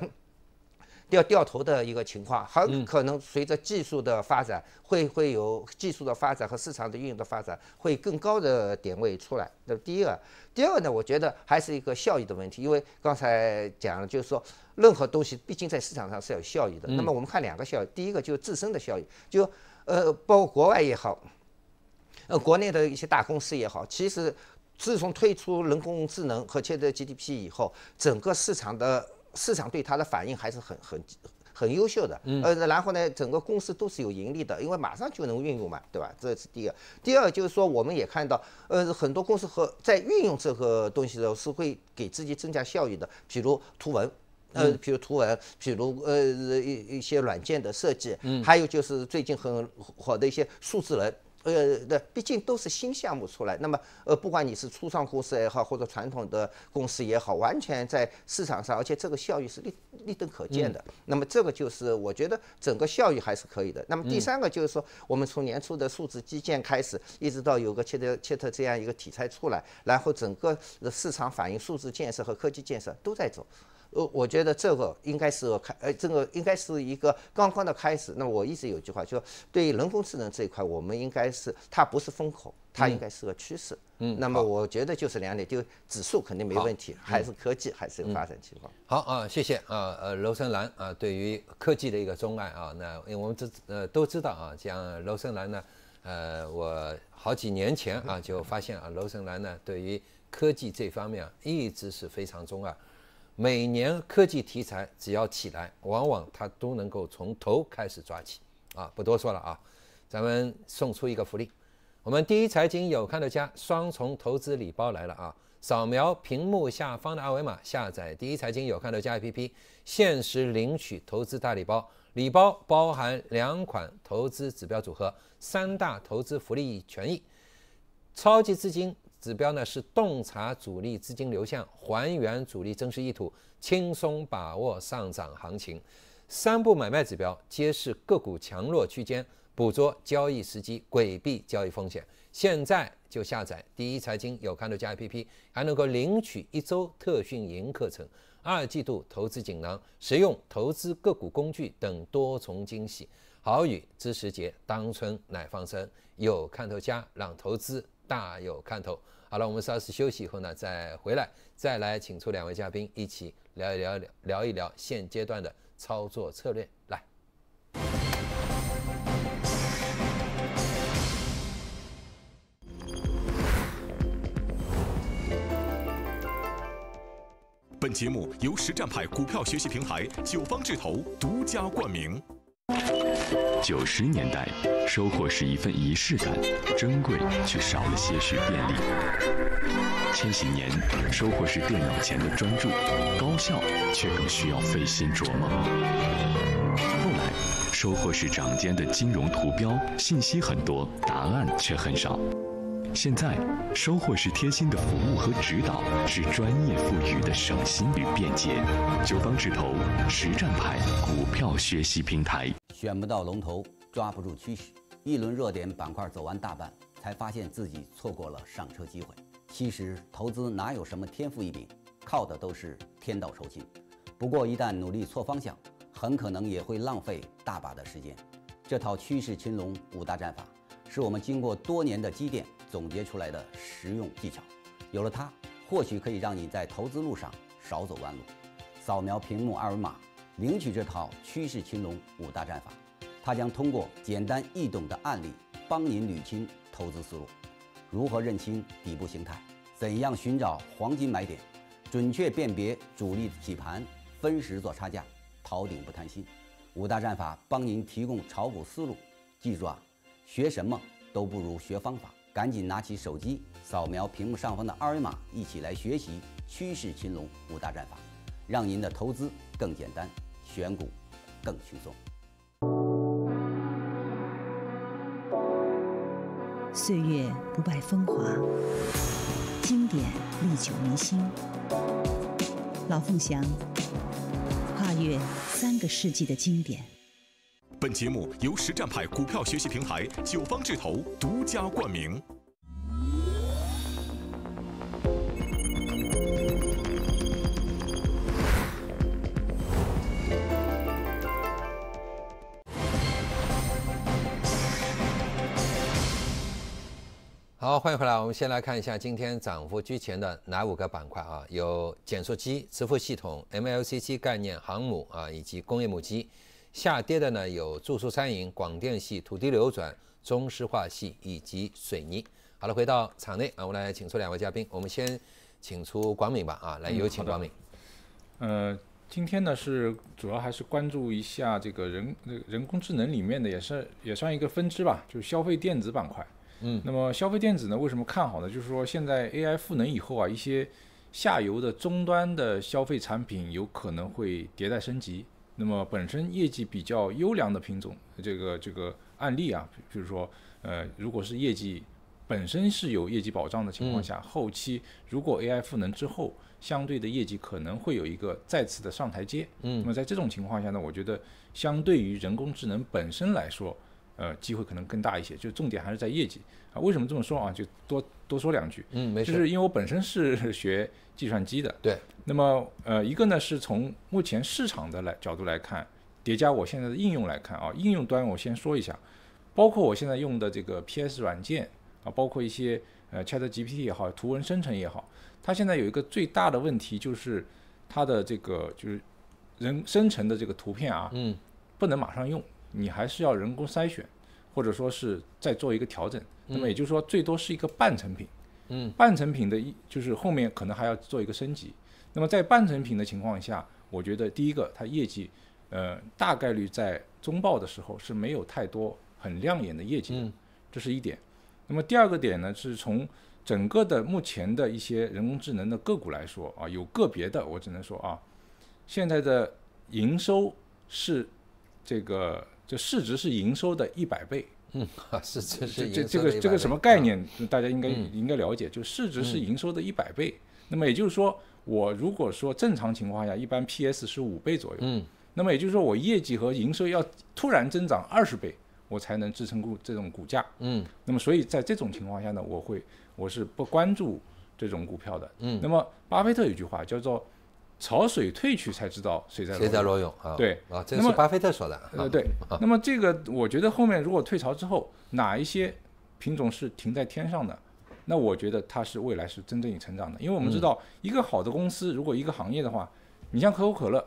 掉掉头的一个情况，很可能随着技术的发展，会会有技术的发展和市场的运用的发展，会更高的点位出来。那第一个，第二个呢？我觉得还是一个效益的问题，因为刚才讲了，就是说任何东西毕竟在市场上是有效益的。那么我们看两个效益，第一个就是自身的效益，就呃，包括国外也好，呃，国内的一些大公司也好，其实自从推出人工智能和切在的 GDP 以后，整个市场的。市场对它的反应还是很很很优秀的，呃，然后呢，整个公司都是有盈利的，因为马上就能运用嘛，对吧？这是第一个。第二就是说，我们也看到，呃，很多公司和在运用这个东西的时候是会给自己增加效益的，比如图文，呃，比如图文，比如呃一一些软件的设计，嗯，还有就是最近很火的一些数字人。呃，那毕竟都是新项目出来，那么，呃，不管你是初创公司也好，或者传统的公司也好，完全在市场上，而且这个效益是立立等可见的。那么，这个就是我觉得整个效益还是可以的。那么第三个就是说，我们从年初的数字基建开始，一直到有个切特切特这样一个题材出来，然后整个市场反映数字建设和科技建设都在走。呃，我觉得这个应该是开，呃，这个应该是一个刚刚的开始。那我一直有句话，就说对于人工智能这一块，我们应该是它不是风口，它应该是个趋势。嗯，那么我觉得就是两点，就指数肯定没问题，还是科技还是个发展情况。好啊，谢谢啊，呃，罗胜兰啊，对于科技的一个钟爱啊，那因为我们知呃都知道啊，像罗胜兰呢，呃，我好几年前啊就发现啊，罗胜兰呢对于科技这方面一直是非常钟爱。每年科技题材只要起来，往往它都能够从头开始抓起。啊，不多说了啊，咱们送出一个福利，我们第一财经有看的家双重投资礼包来了啊！扫描屏幕下方的二维码，下载第一财经有看的家 APP，限时领取投资大礼包。礼包包含两款投资指标组合，三大投资福利权益，超级资金。指标呢是洞察主力资金流向，还原主力真实意图，轻松把握上涨行情。三步买卖指标揭示个股强弱区间，捕捉交易时机，规避交易风险。现在就下载第一财经有看头家 APP，还能够领取一周特训营课程、二季度投资锦囊、实用投资个股工具等多重惊喜。好雨知时节，当春乃发生。有看头家，让投资。大有看头。好了，我们稍事休息以后呢，再回来，再来请出两位嘉宾，一起聊一聊，聊一聊现阶段的操作策略。来，本节目由实战派股票学习平台九方智投独家冠名。九十年代，收获是一份仪式感，珍贵却少了些许便利。千禧年，收获是电脑前的专注、高效，却更需要费心琢磨。后来，收获是掌间的金融图标，信息很多，答案却很少。现在，收获是贴心的服务和指导，是专业、赋予的省心与便捷。九方智投，实战派股票学习平台。选不到龙头，抓不住趋势，一轮热点板块走完大半，才发现自己错过了上车机会。其实投资哪有什么天赋异禀，靠的都是天道酬勤。不过一旦努力错方向，很可能也会浪费大把的时间。这套趋势擒龙五大战法，是我们经过多年的积淀总结出来的实用技巧。有了它，或许可以让你在投资路上少走弯路。扫描屏幕二维码。领取这套趋势擒龙五大战法，它将通过简单易懂的案例帮您捋清投资思路，如何认清底部形态，怎样寻找黄金买点，准确辨别主力洗盘，分时做差价，逃顶不贪心。五大战法帮您提供炒股思路。记住啊，学什么都不如学方法。赶紧拿起手机，扫描屏幕上方的二维码，一起来学习趋势擒龙五大战法，让您的投资更简单。选股更轻松。岁月不败风华，经典历久弥新。老凤祥，跨越三个世纪的经典。本节目由实战派股票学习平台九方智投独家冠名。好，欢迎回来。我们先来看一下今天涨幅居前的哪五个板块啊？有减速机、磁浮系统、MLCC 概念、航母啊，以及工业母机。下跌的呢有住宿餐饮、广电系、土地流转、中石化系以及水泥。好了，回到场内啊，我们来请出两位嘉宾。我们先请出广敏吧啊，来有请广敏。呃，今天呢是主要还是关注一下这个人人工智能里面的，也是也算一个分支吧，就是消费电子板块。那么消费电子呢？为什么看好呢？就是说现在 AI 赋能以后啊，一些下游的终端的消费产品有可能会迭代升级。那么本身业绩比较优良的品种，这个这个案例啊，比如说呃，如果是业绩本身是有业绩保障的情况下，后期如果 AI 赋能之后，相对的业绩可能会有一个再次的上台阶。嗯，那么在这种情况下呢，我觉得相对于人工智能本身来说。呃，机会可能更大一些，就重点还是在业绩啊。为什么这么说啊？就多多说两句。嗯，没就是因为我本身是 学计算机的。对。那么，呃，一个呢是从目前市场的来角度来看，叠加我现在的应用来看啊，应用端我先说一下，包括我现在用的这个 PS 软件啊，包括一些呃 ChatGPT 也好，图文生成也好，它现在有一个最大的问题就是它的这个就是人生成的这个图片啊，嗯，不能马上用。你还是要人工筛选，或者说是在做一个调整，那么也就是说最多是一个半成品，嗯，半成品的一就是后面可能还要做一个升级。那么在半成品的情况下，我觉得第一个它业绩，呃，大概率在中报的时候是没有太多很亮眼的业绩，这是一点。那么第二个点呢，是从整个的目前的一些人工智能的个股来说啊，有个别的我只能说啊，现在的营收是这个。就市值是营收的一百倍，嗯 值是这这这个这个什么概念？大家应该应该了解，就市值是营收的一百倍。那么也就是说，我如果说正常情况下，一般 PS 是五倍左右，嗯，那么也就是说，我业绩和营收要突然增长二十倍，我才能支撑股这种股价，嗯。那么所以在这种情况下呢，我会我是不关注这种股票的，嗯。那么巴菲特有句话叫做。潮水退去才知道谁在裸泳啊！对啊，这是巴菲特说的。对，那么这个我觉得后面如果退潮之后，哪一些品种是停在天上的，那我觉得它是未来是真正有成长的。因为我们知道一个好的公司，如果一个行业的话，你像可口可乐，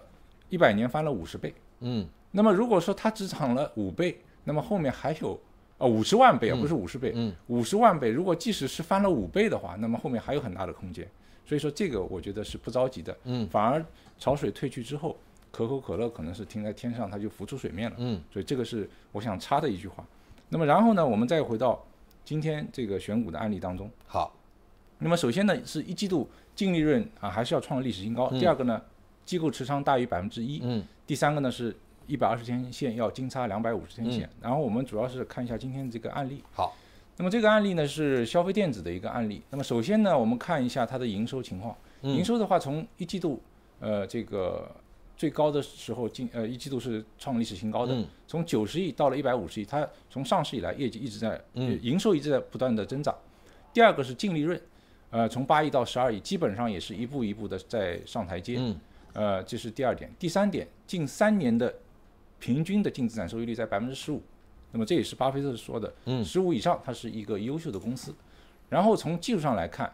一百年翻了五十倍。嗯。那么如果说它只涨了五倍，那么后面还有啊五十万倍啊，不是五十倍，嗯，五十万倍。如果即使是翻了五倍的话，那么后面还有很大的空间。所以说这个我觉得是不着急的，嗯，反而潮水退去之后，可口可乐可能是停在天上，它就浮出水面了，嗯，所以这个是我想插的一句话。那么然后呢，我们再回到今天这个选股的案例当中。好，那么首先呢是一季度净利润啊还是要创历史新高，第二个呢机构持仓大于百分之一，嗯，第三个呢是一百二十天线要金叉两百五十天线，然后我们主要是看一下今天的这个案例。好。那么这个案例呢是消费电子的一个案例。那么首先呢，我们看一下它的营收情况。营收的话，从一季度，呃，这个最高的时候，近呃一季度是创历史新高，的从九十亿到了一百五十亿。它从上市以来，业绩一直在，营收一直在不断的增长。第二个是净利润，呃，从八亿到十二亿，基本上也是一步一步的在上台阶。呃，这是第二点。第三点，近三年的平均的净资产收益率在百分之十五。那么这也是巴菲特说的，嗯，十五以上它是一个优秀的公司，然后从技术上来看，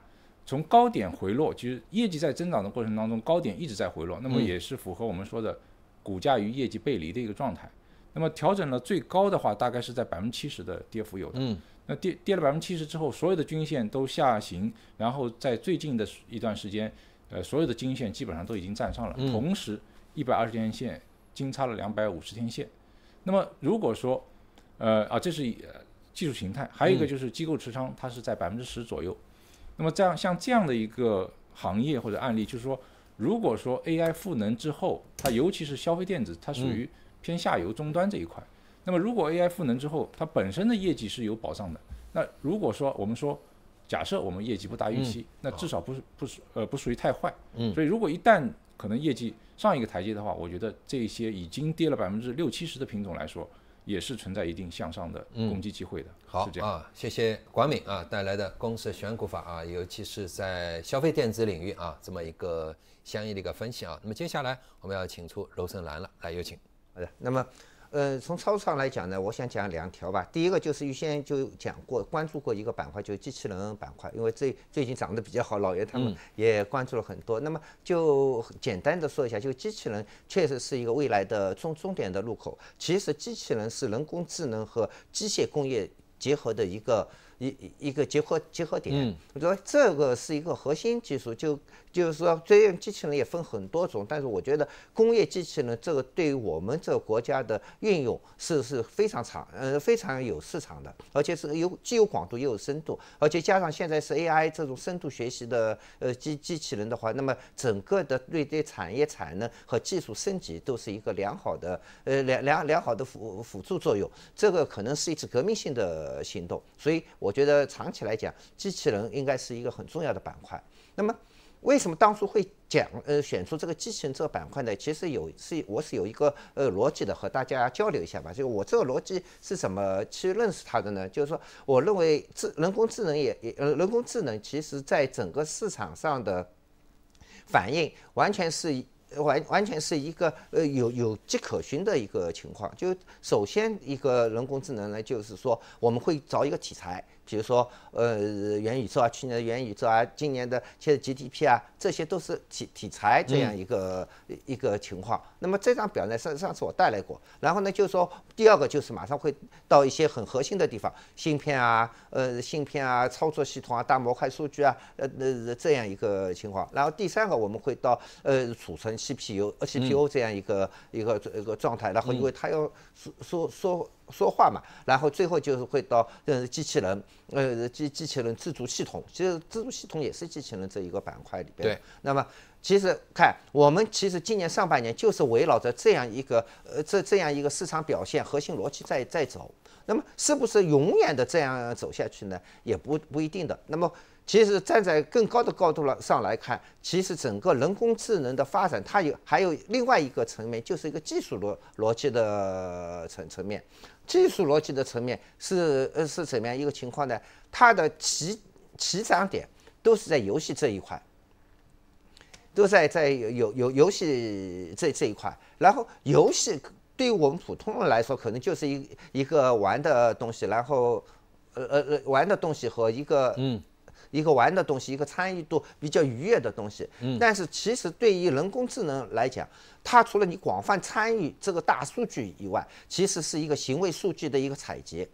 从高点回落，其实业绩在增长的过程当中，高点一直在回落，那么也是符合我们说的股价与业绩背离的一个状态。那么调整了最高的话，大概是在百分之七十的跌幅有的。那跌跌了百分之七十之后，所有的均线都下行，然后在最近的一段时间，呃，所有的均线基本上都已经站上了，同时一百二十天线金叉了两百五十天线，那么如果说呃啊，这是技术形态，还有一个就是机构持仓，它是在百分之十左右。那么这样像这样的一个行业或者案例，就是说，如果说 AI 赋能之后，它尤其是消费电子，它属于偏下游终端这一块。那么如果 AI 赋能之后，它本身的业绩是有保障的。那如果说我们说假设我们业绩不达预期，那至少不是不是呃不属于太坏。所以如果一旦可能业绩上一个台阶的话，我觉得这些已经跌了百分之六七十的品种来说。也是存在一定向上的攻击机会的。好，啊，谢谢广敏啊带来的公司选股法啊，尤其是在消费电子领域啊这么一个相应的一个分析啊。那么接下来我们要请出柔胜兰了，来有请。好的，那么。呃，从操作上来讲呢，我想讲两条吧。第一个就是预先就讲过，关注过一个板块，就是机器人板块，因为最最近涨得比较好，老爷他们也关注了很多。那么就简单的说一下，就机器人确实是一个未来的中重点的入口。其实机器人是人工智能和机械工业结合的一个。一一个结合结合点，我得这个是一个核心技术，就就是说，虽然机器人也分很多种，但是我觉得工业机器人这个对于我们这个国家的运用是是非常长，呃，非常有市场的，而且是有既有广度又有深度，而且加上现在是 AI 这种深度学习的呃机机器人的话，那么整个的对对产业产能和技术升级都是一个良好的呃良良良好的辅辅助作用，这个可能是一次革命性的行动，所以我。我觉得长期来讲，机器人应该是一个很重要的板块。那么，为什么当初会讲呃选出这个机器人这个板块呢？其实有是我是有一个呃逻辑的，和大家交流一下吧。就我这个逻辑是怎么去认识它的呢？就是说，我认为智人工智能也也呃人工智能，其实在整个市场上的反应，完全是完完全是一个呃有有迹可循的一个情况。就首先一个人工智能呢，就是说我们会找一个题材。比如说，呃，元宇宙啊，去年的元宇宙啊，今年的其实 GDP 啊，这些都是体题材这样一个一个情况。那么这张表呢，上上次我带来过。然后呢，就是说第二个就是马上会到一些很核心的地方，芯片啊，呃，芯片啊，操作系统啊，大模块数据啊，呃，那这样一个情况。然后第三个我们会到呃，储存 CPU、CPU 这样一个一个一个状态。然后因为它要说说说。说话嘛，然后最后就是会到呃机器人，呃机机器人自主系统，其实自主系统也是机器人这一个板块里边。对，那么其实看我们其实今年上半年就是围绕着这样一个呃这这样一个市场表现核心逻辑在在走。那么是不是永远的这样走下去呢？也不不一定的。那么，其实站在更高的高度了上来看，其实整个人工智能的发展，它有还有另外一个层面，就是一个技术逻逻辑的层层面。技术逻辑的层面是呃是怎么样一个情况呢？它的起起涨点都是在游戏这一块，都在在有有游戏这这一块，然后游戏。对于我们普通人来说，可能就是一一个玩的东西，然后，呃呃呃，玩的东西和一个，嗯，一个玩的东西，一个参与度比较愉悦的东西。嗯，但是其实对于人工智能来讲，它除了你广泛参与这个大数据以外，其实是一个行为数据的一个采集。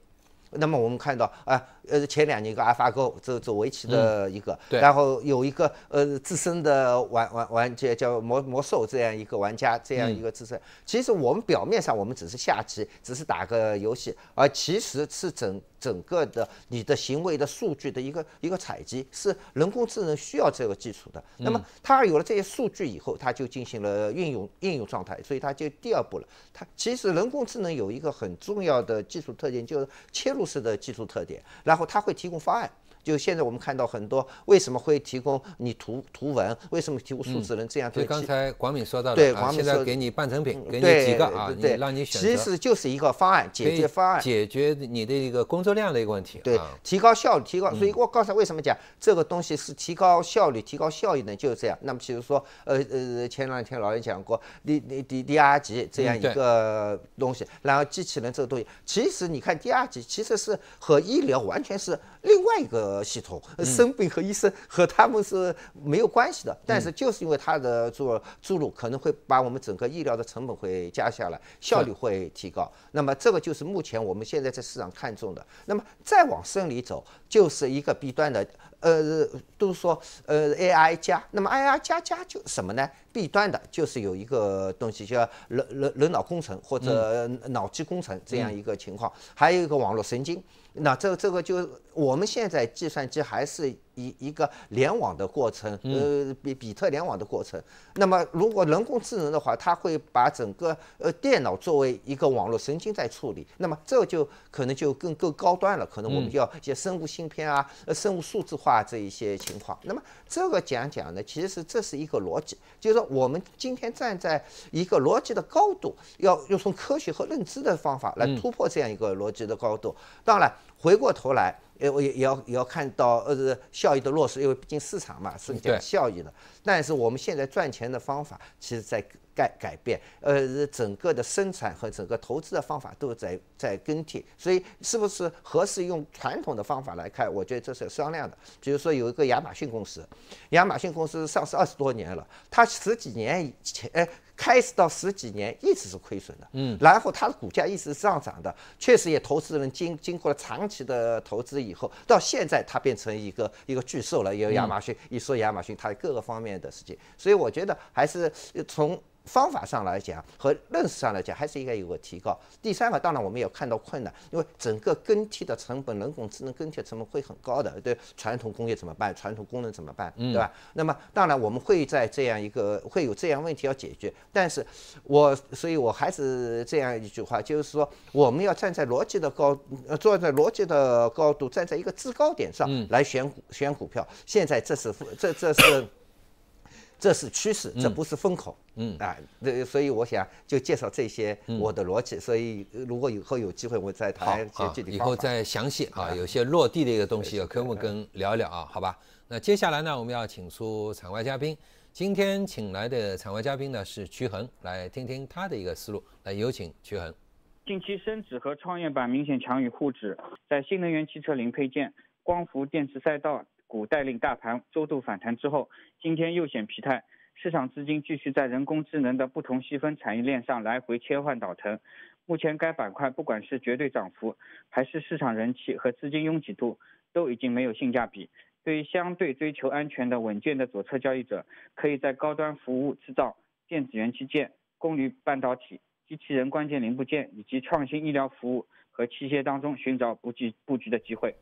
那么我们看到啊，呃，前两年一个 AlphaGo 走走围棋的一个，然后有一个呃自身的玩玩玩家叫魔魔兽这样一个玩家这样一个自身，其实我们表面上我们只是下棋，只是打个游戏，而其实是整。整个的你的行为的数据的一个一个采集是人工智能需要这个基础的。那么它有了这些数据以后，它就进行了运用应用状态，所以它就第二步了。它其实人工智能有一个很重要的技术特点，就是切入式的技术特点，然后它会提供方案。就现在我们看到很多，为什么会提供你图图文？为什么提供数字人这样？对，刚才广敏说到的啊，现在给你半成品，给你几个啊，让你选择。其实就是一个方案，解决方案，解决你的一个工作量的一个问题，对，提高效率，提高。所以我刚才为什么讲这个东西是提高效率、提高效益呢？就是这样。那么比如说，呃呃，前两天老也讲过，第第第第二级这样一个东西，然后机器人这个东西，其实你看第二级其实是和医疗完全是。另外一个系统，生病和医生和他们是没有关系的，但是就是因为它的做注入，可能会把我们整个医疗的成本会加下来，效率会提高。那么这个就是目前我们现在在市场看中的。那么再往深里走，就是一个 B 端的，呃，都说呃 AI 加，那么 AI 加加就什么呢弊端的就是有一个东西叫人人人脑工程或者脑机工程这样一个情况，还有一个网络神经。那这这个就我们现在计算机还是。一一个联网的过程，呃，比比特联网的过程。那么，如果人工智能的话，它会把整个呃电脑作为一个网络神经在处理。那么，这就可能就更更高端了。可能我们就要一些生物芯片啊，呃，生物数字化这一些情况。那么，这个讲讲呢，其实这是一个逻辑，就是说我们今天站在一个逻辑的高度，要要从科学和认知的方法来突破这样一个逻辑的高度。当然，回过头来。也我也也要也要看到，呃效益的落实，因为毕竟市场嘛是讲效益的。但是我们现在赚钱的方法其实在改改变，呃整个的生产和整个投资的方法都在在更替，所以是不是合适用传统的方法来看，我觉得这是商量的。比如说有一个亚马逊公司，亚马逊公司上市二十多年了，它十几年以前哎。开始到十几年一直是亏损的，嗯，然后它的股价一直是上涨的，确实也投资人经经过了长期的投资以后，到现在它变成一个一个巨兽了，有亚马逊，一说亚马逊，它各个方面的事情，所以我觉得还是从。方法上来讲和认识上来讲还是应该有个提高。第三个，当然我们也看到困难，因为整个更替的成本，人工智能更替成本会很高的。对传统工业怎么办？传统工人怎么办？对吧？那么当然我们会在这样一个会有这样问题要解决。但是我，所以我还是这样一句话，就是说我们要站在逻辑的高，坐在逻辑的高度，站在一个制高点上来选股选股票。现在这是这这是。这是趋势，这不是风口。嗯啊，这所以我想就介绍这些我的逻辑。所以如果以后有机会，我再谈具体。以后再详细啊，有些落地的一个东西，有科可以跟聊一聊啊，好吧？那接下来呢，我们要请出场外嘉宾。今天请来的场外嘉宾呢是曲恒，来听听他的一个思路。来，有请曲恒。近期深指和创业板明显强于沪指，在新能源汽车零配件、光伏电池赛道。股带领大盘周度反弹之后，今天又显疲态。市场资金继续在人工智能的不同细分产业链上来回切换倒腾。目前该板块不管是绝对涨幅，还是市场人气和资金拥挤度，都已经没有性价比。对于相对追求安全的稳健的左侧交易者，可以在高端服务制造、电子元器件、功率半导体、机器人关键零部件以及创新医疗服务和器械当中寻找布局布局的机会。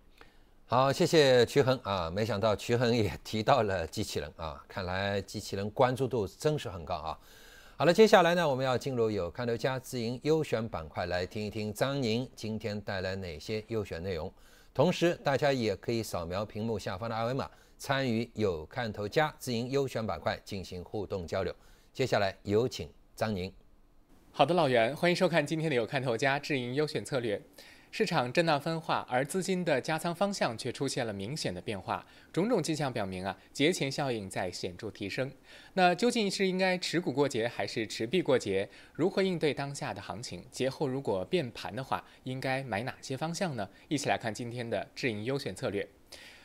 好，谢谢徐恒啊！没想到徐恒也 提到了机器人啊，看来机器人关注度真是很高啊。好了，接下来呢，我们要进入有看头家自营优选板块，来听一听张宁今天带来哪些优选内容。同时，大家也可以扫描屏幕下方的二维码，参与有看头家自营优选板块进行互动交流。接下来有请张宁。好的，老袁，欢迎收看今天的有看头家自营优选策略。市场震荡分化，而资金的加仓方向却出现了明显的变化。种种迹象表明啊，节前效应在显著提升。那究竟是应该持股过节，还是持币过节？如何应对当下的行情？节后如果变盘的话，应该买哪些方向呢？一起来看今天的智盈优选策略。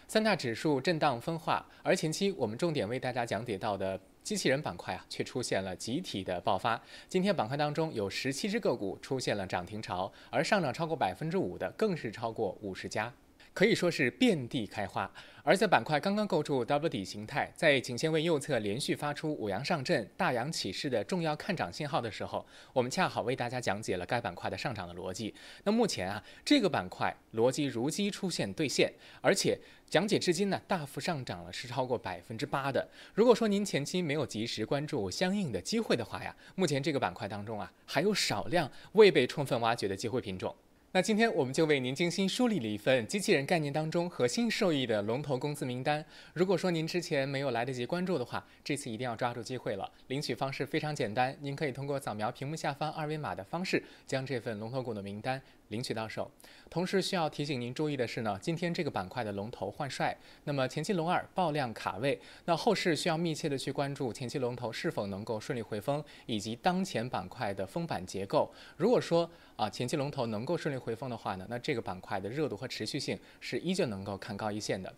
三大指数震荡分化，而前期我们重点为大家讲解到的。机器人板块啊，却出现了集体的爆发。今天板块当中有十七只个股出现了涨停潮，而上涨超过百分之五的更是超过五十家。可以说是遍地开花，而在板块刚刚构筑 double 底形态，在颈线位右侧连续发出五阳上震、大阳起势的重要看涨信号的时候，我们恰好为大家讲解了该板块的上涨的逻辑。那目前啊，这个板块逻辑如期出现兑现，而且讲解至今呢，大幅上涨了是超过百分之八的。如果说您前期没有及时关注相应的机会的话呀，目前这个板块当中啊，还有少量未被充分挖掘的机会品种。那今天我们就为您精心梳理了一份机器人概念当中核心受益的龙头公司名单。如果说您之前没有来得及关注的话，这次一定要抓住机会了。领取方式非常简单，您可以通过扫描屏幕下方二维码的方式，将这份龙头股的名单。领取到手，同时需要提醒您注意的是呢，今天这个板块的龙头换帅，那么前期龙二爆量卡位，那后市需要密切的去关注前期龙头是否能够顺利回风，以及当前板块的封板结构。如果说啊前期龙头能够顺利回风的话呢，那这个板块的热度和持续性是依旧能够看高一线的。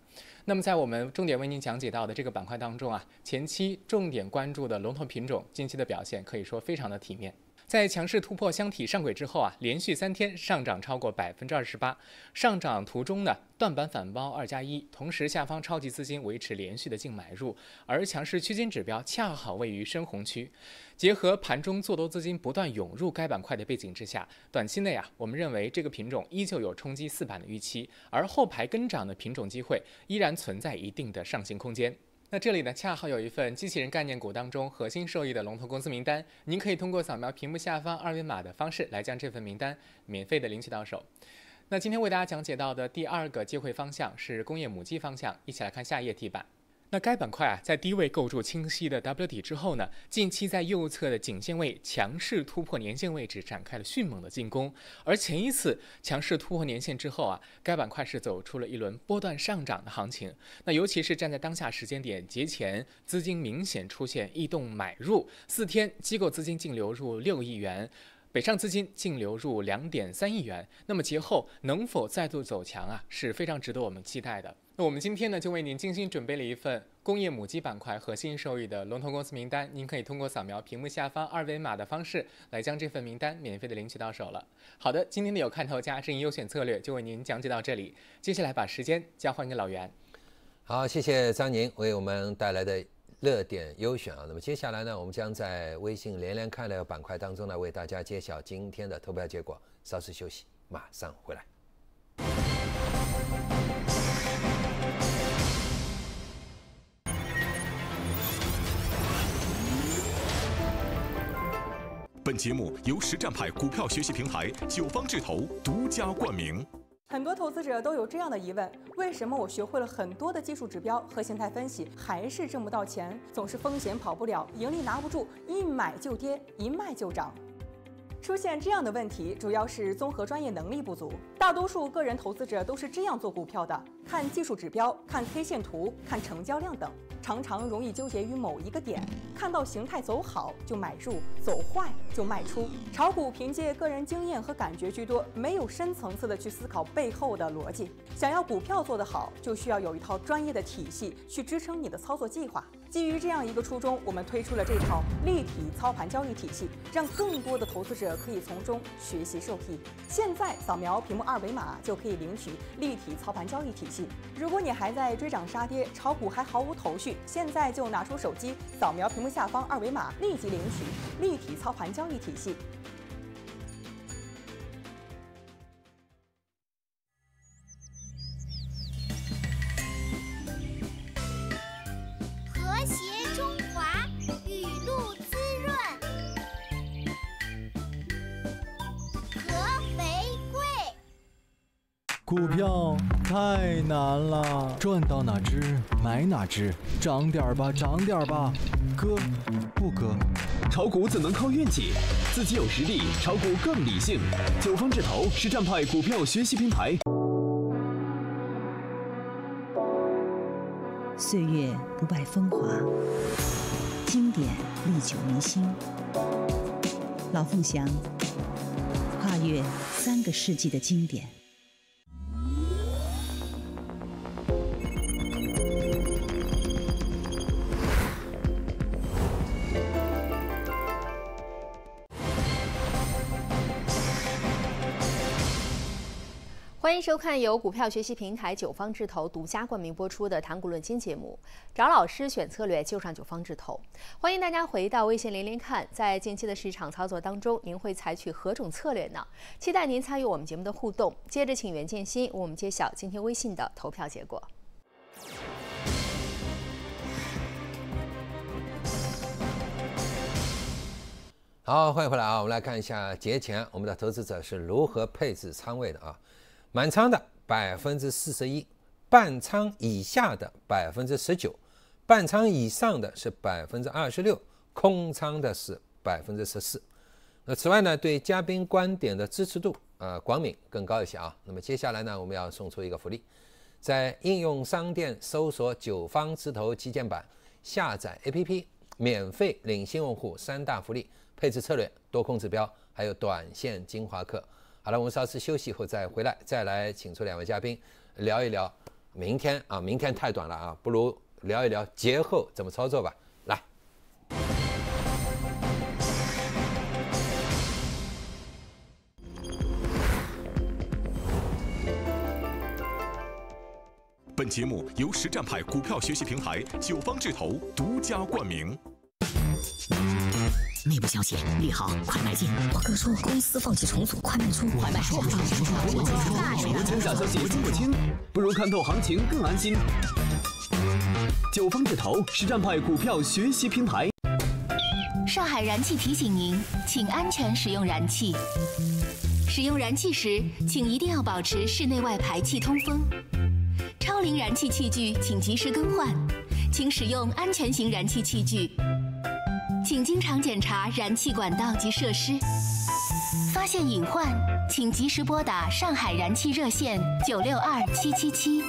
那么在我们重点为您讲解到的这个板块当中啊，前期重点关注的龙头品种近期的表现可以说非常的体面。在强势突破箱体上轨之后啊，连续三天上涨超过百分之二十八。上涨途中呢，断板反包二加一，同时下方超级资金维持连续的净买入，而强势区间指标恰好位于深红区。结合盘中做多资金不断涌入该板块的背景之下，短期内啊，我们认为这个品种依旧有冲击四板的预期，而后排跟涨的品种机会依然存在一定的上行空间。那这里呢，恰好有一份机器人概念股当中核心受益的龙头公司名单，您可以通过扫描屏幕下方二维码的方式来将这份名单免费的领取到手。那今天为大家讲解到的第二个机会方向是工业母机方向，一起来看下一页题吧。那该板块啊，在低位构筑清晰的 W 底之后呢，近期在右侧的颈线位强势突破年线位置，展开了迅猛的进攻。而前一次强势突破年线之后啊，该板块是走出了一轮波段上涨的行情。那尤其是站在当下时间点节前，资金明显出现异动买入，四天机构资金净流入六亿元，北上资金净流入两点三亿元。那么节后能否再度走强啊，是非常值得我们期待的。那我们今天呢，就为您精心准备了一份工业母机板块核心受益的龙头公司名单，您可以通过扫描屏幕下方二维码的方式，来将这份名单免费的领取到手了。好的，今天的有看头加收益优选策略就为您讲解到这里，接下来把时间交还给老袁。好，谢谢张宁为我们带来的热点优选啊。那么接下来呢，我们将在微信连连看的板块当中呢，为大家揭晓今天的投票结果。稍事休息，马上回来。本节目由实战派股票学习平台九方智投独家冠名。很多投资者都有这样的疑问：为什么我学会了很多的技术指标和形态分析，还是挣不到钱？总是风险跑不了，盈利拿不住，一买就跌，一卖就涨。出现这样的问题，主要是综合专业能力不足。大多数个人投资者都是这样做股票的。看技术指标、看 K 线图、看成交量等，常常容易纠结于某一个点，看到形态走好就买入，走坏就卖出。炒股凭借个人经验和感觉居多，没有深层次的去思考背后的逻辑。想要股票做得好，就需要有一套专业的体系去支撑你的操作计划。基于这样一个初衷，我们推出了这套立体操盘交易体系，让更多的投资者可以从中学习受益。现在扫描屏幕二维码就可以领取立体操盘交易体系。如果你还在追涨杀跌，炒股还毫无头绪，现在就拿出手机，扫描屏幕下方二维码，立即领取立体操盘交易体系。买哪只？涨点吧，涨点吧。割？不割？炒股怎能靠运气？自己有实力，炒股更理性。九方智投是战派股票学习平台。岁月不败风华，经典历久弥新。老凤祥，跨越三个世纪的经典。欢迎收看由股票学习平台九方智投独家冠名播出的《谈股论金》节目。找老师选策略，就上九方智投。欢迎大家回到微信连连看。在近期的市场操作当中，您会采取何种策略呢？期待您参与我们节目的互动。接着，请袁建新，为我们揭晓今天微信的投票结果。好，欢迎回来啊！我们来看一下节前我们的投资者是如何配置仓位的啊。满仓的百分之四十一，半仓以下的百分之十九，半仓以上的是百分之二十六，空仓的是百分之十四。那此外呢，对嘉宾观点的支持度，呃，广敏更高一些啊。那么接下来呢，我们要送出一个福利，在应用商店搜索“九方智投旗舰版”，下载 APP，免费领新用户三大福利：配置策略、多空指标，还有短线精华课。好了，我们稍事休息以后再回来，再来请出两位嘉宾聊一聊明天啊，明天太短了啊，不如聊一聊节后怎么操作吧。来，本节目由实战派股票学习平台九方智投独家冠名。内部消息利好，快买进。我哥说公司放弃重组，快卖出。快卖出，我哥说，大水真假消息不清，不如看透行情更安心。九方智投实战派股票学习平台。上海燃气提醒您，请安全使用燃气。使用燃气时，请一定要保持室内外排气通风。超龄燃气器具请及时更换，请使用安全型燃气器具。请经常检查燃气管道及设施，发现隐患请及时拨打上海燃气热线九六二七七七。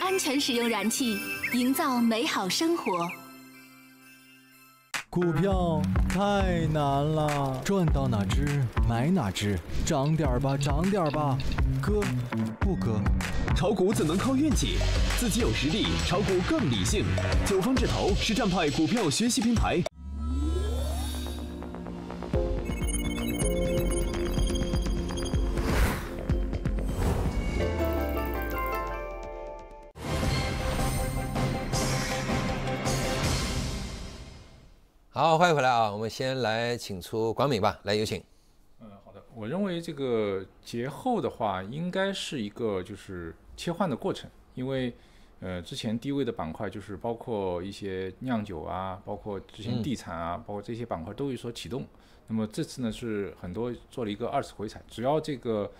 安全使用燃气，营造美好生活。股票太难了，赚到哪只买哪只，涨点吧，涨点吧。割？不割？炒股怎能靠运气，自己有实力，炒股更理性。九方智投实战派股票学习平台。好，欢迎回来啊！我们先来请出广敏吧，来有请。嗯，好的。我认为这个节后的话，应该是一个就是切换的过程，因为呃，之前低位的板块，就是包括一些酿酒啊，包括之前地产啊，包括这些板块都有所启动。那么这次呢，是很多做了一个二次回踩，只要这个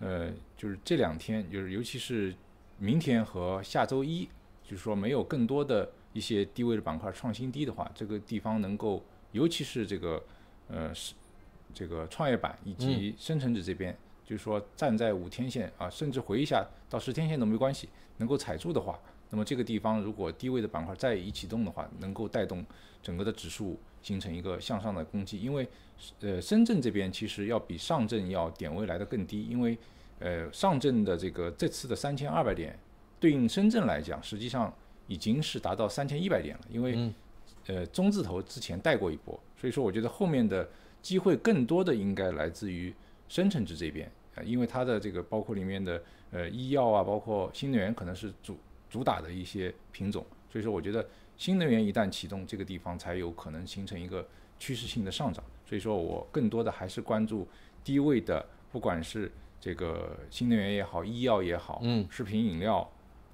呃，就是这两天，就是尤其是明天和下周一，就是说没有更多的。一些低位的板块创新低的话，这个地方能够，尤其是这个，呃，是这个创业板以及深成指这边，就是说站在五天线啊，甚至回一下到十天线都没关系，能够踩住的话，那么这个地方如果低位的板块再一启动的话，能够带动整个的指数形成一个向上的攻击，因为，呃，深圳这边其实要比上证要点位来的更低，因为，呃，上证的这个这次的三千二百点，对应深圳来讲，实际上。已经是达到三千一百点了，因为，呃，中字头之前带过一波，所以说我觉得后面的机会更多的应该来自于深成指这边啊，因为它的这个包括里面的呃医药啊，包括新能源可能是主主打的一些品种，所以说我觉得新能源一旦启动，这个地方才有可能形成一个趋势性的上涨，所以说我更多的还是关注低位的，不管是这个新能源也好，医药也好，嗯，食品饮料。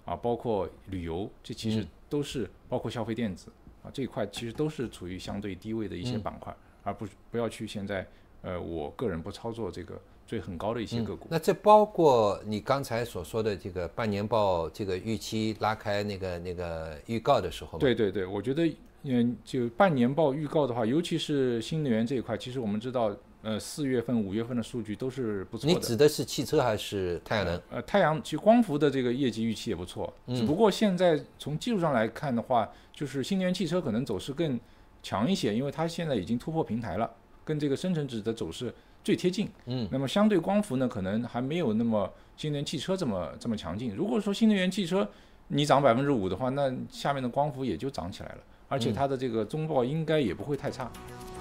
啊，包括旅游，这其实都是包括消费电子啊这一块，其实都是处于相对低位的一些板块，而不是不要去现在呃，我个人不操作这个最很高的一些个股。那这包括你刚才所说的这个半年报这个预期拉开那个那个预告的时候，对对对，我觉得嗯，就半年报预告的话，尤其是新能源这一块，其实我们知道。呃，四月份、五月份的数据都是不错的。你指的是汽车还是太阳能？呃，太阳实光伏的这个业绩预期也不错。只不过现在从技术上来看的话，就是新能源汽车可能走势更强一些，因为它现在已经突破平台了，跟这个深成指的走势最贴近。嗯。那么相对光伏呢，可能还没有那么新能源汽车这么这么强劲。如果说新能源汽车你涨百分之五的话，那下面的光伏也就涨起来了，而且它的这个中报应该也不会太差。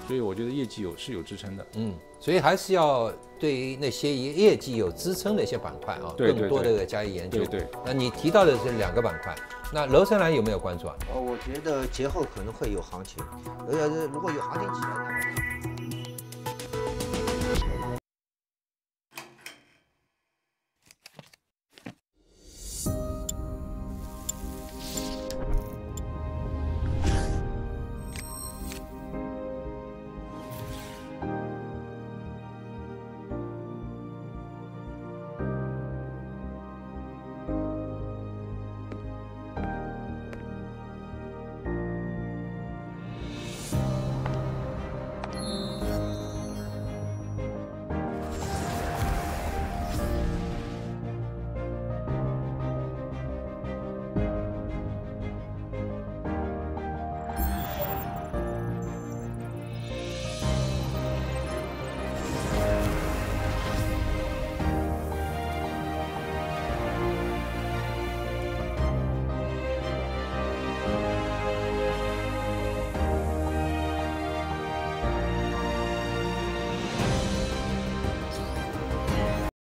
所以我觉得业绩有是有支撑的，嗯，所以还是要对于那些业绩有支撑的一些板块啊，更多的加以研究。对，那你提到的是两个板块，那楼生蓝有没有关注啊？哦，我觉得节后可能会有行情，而且如果有行情起来那。话。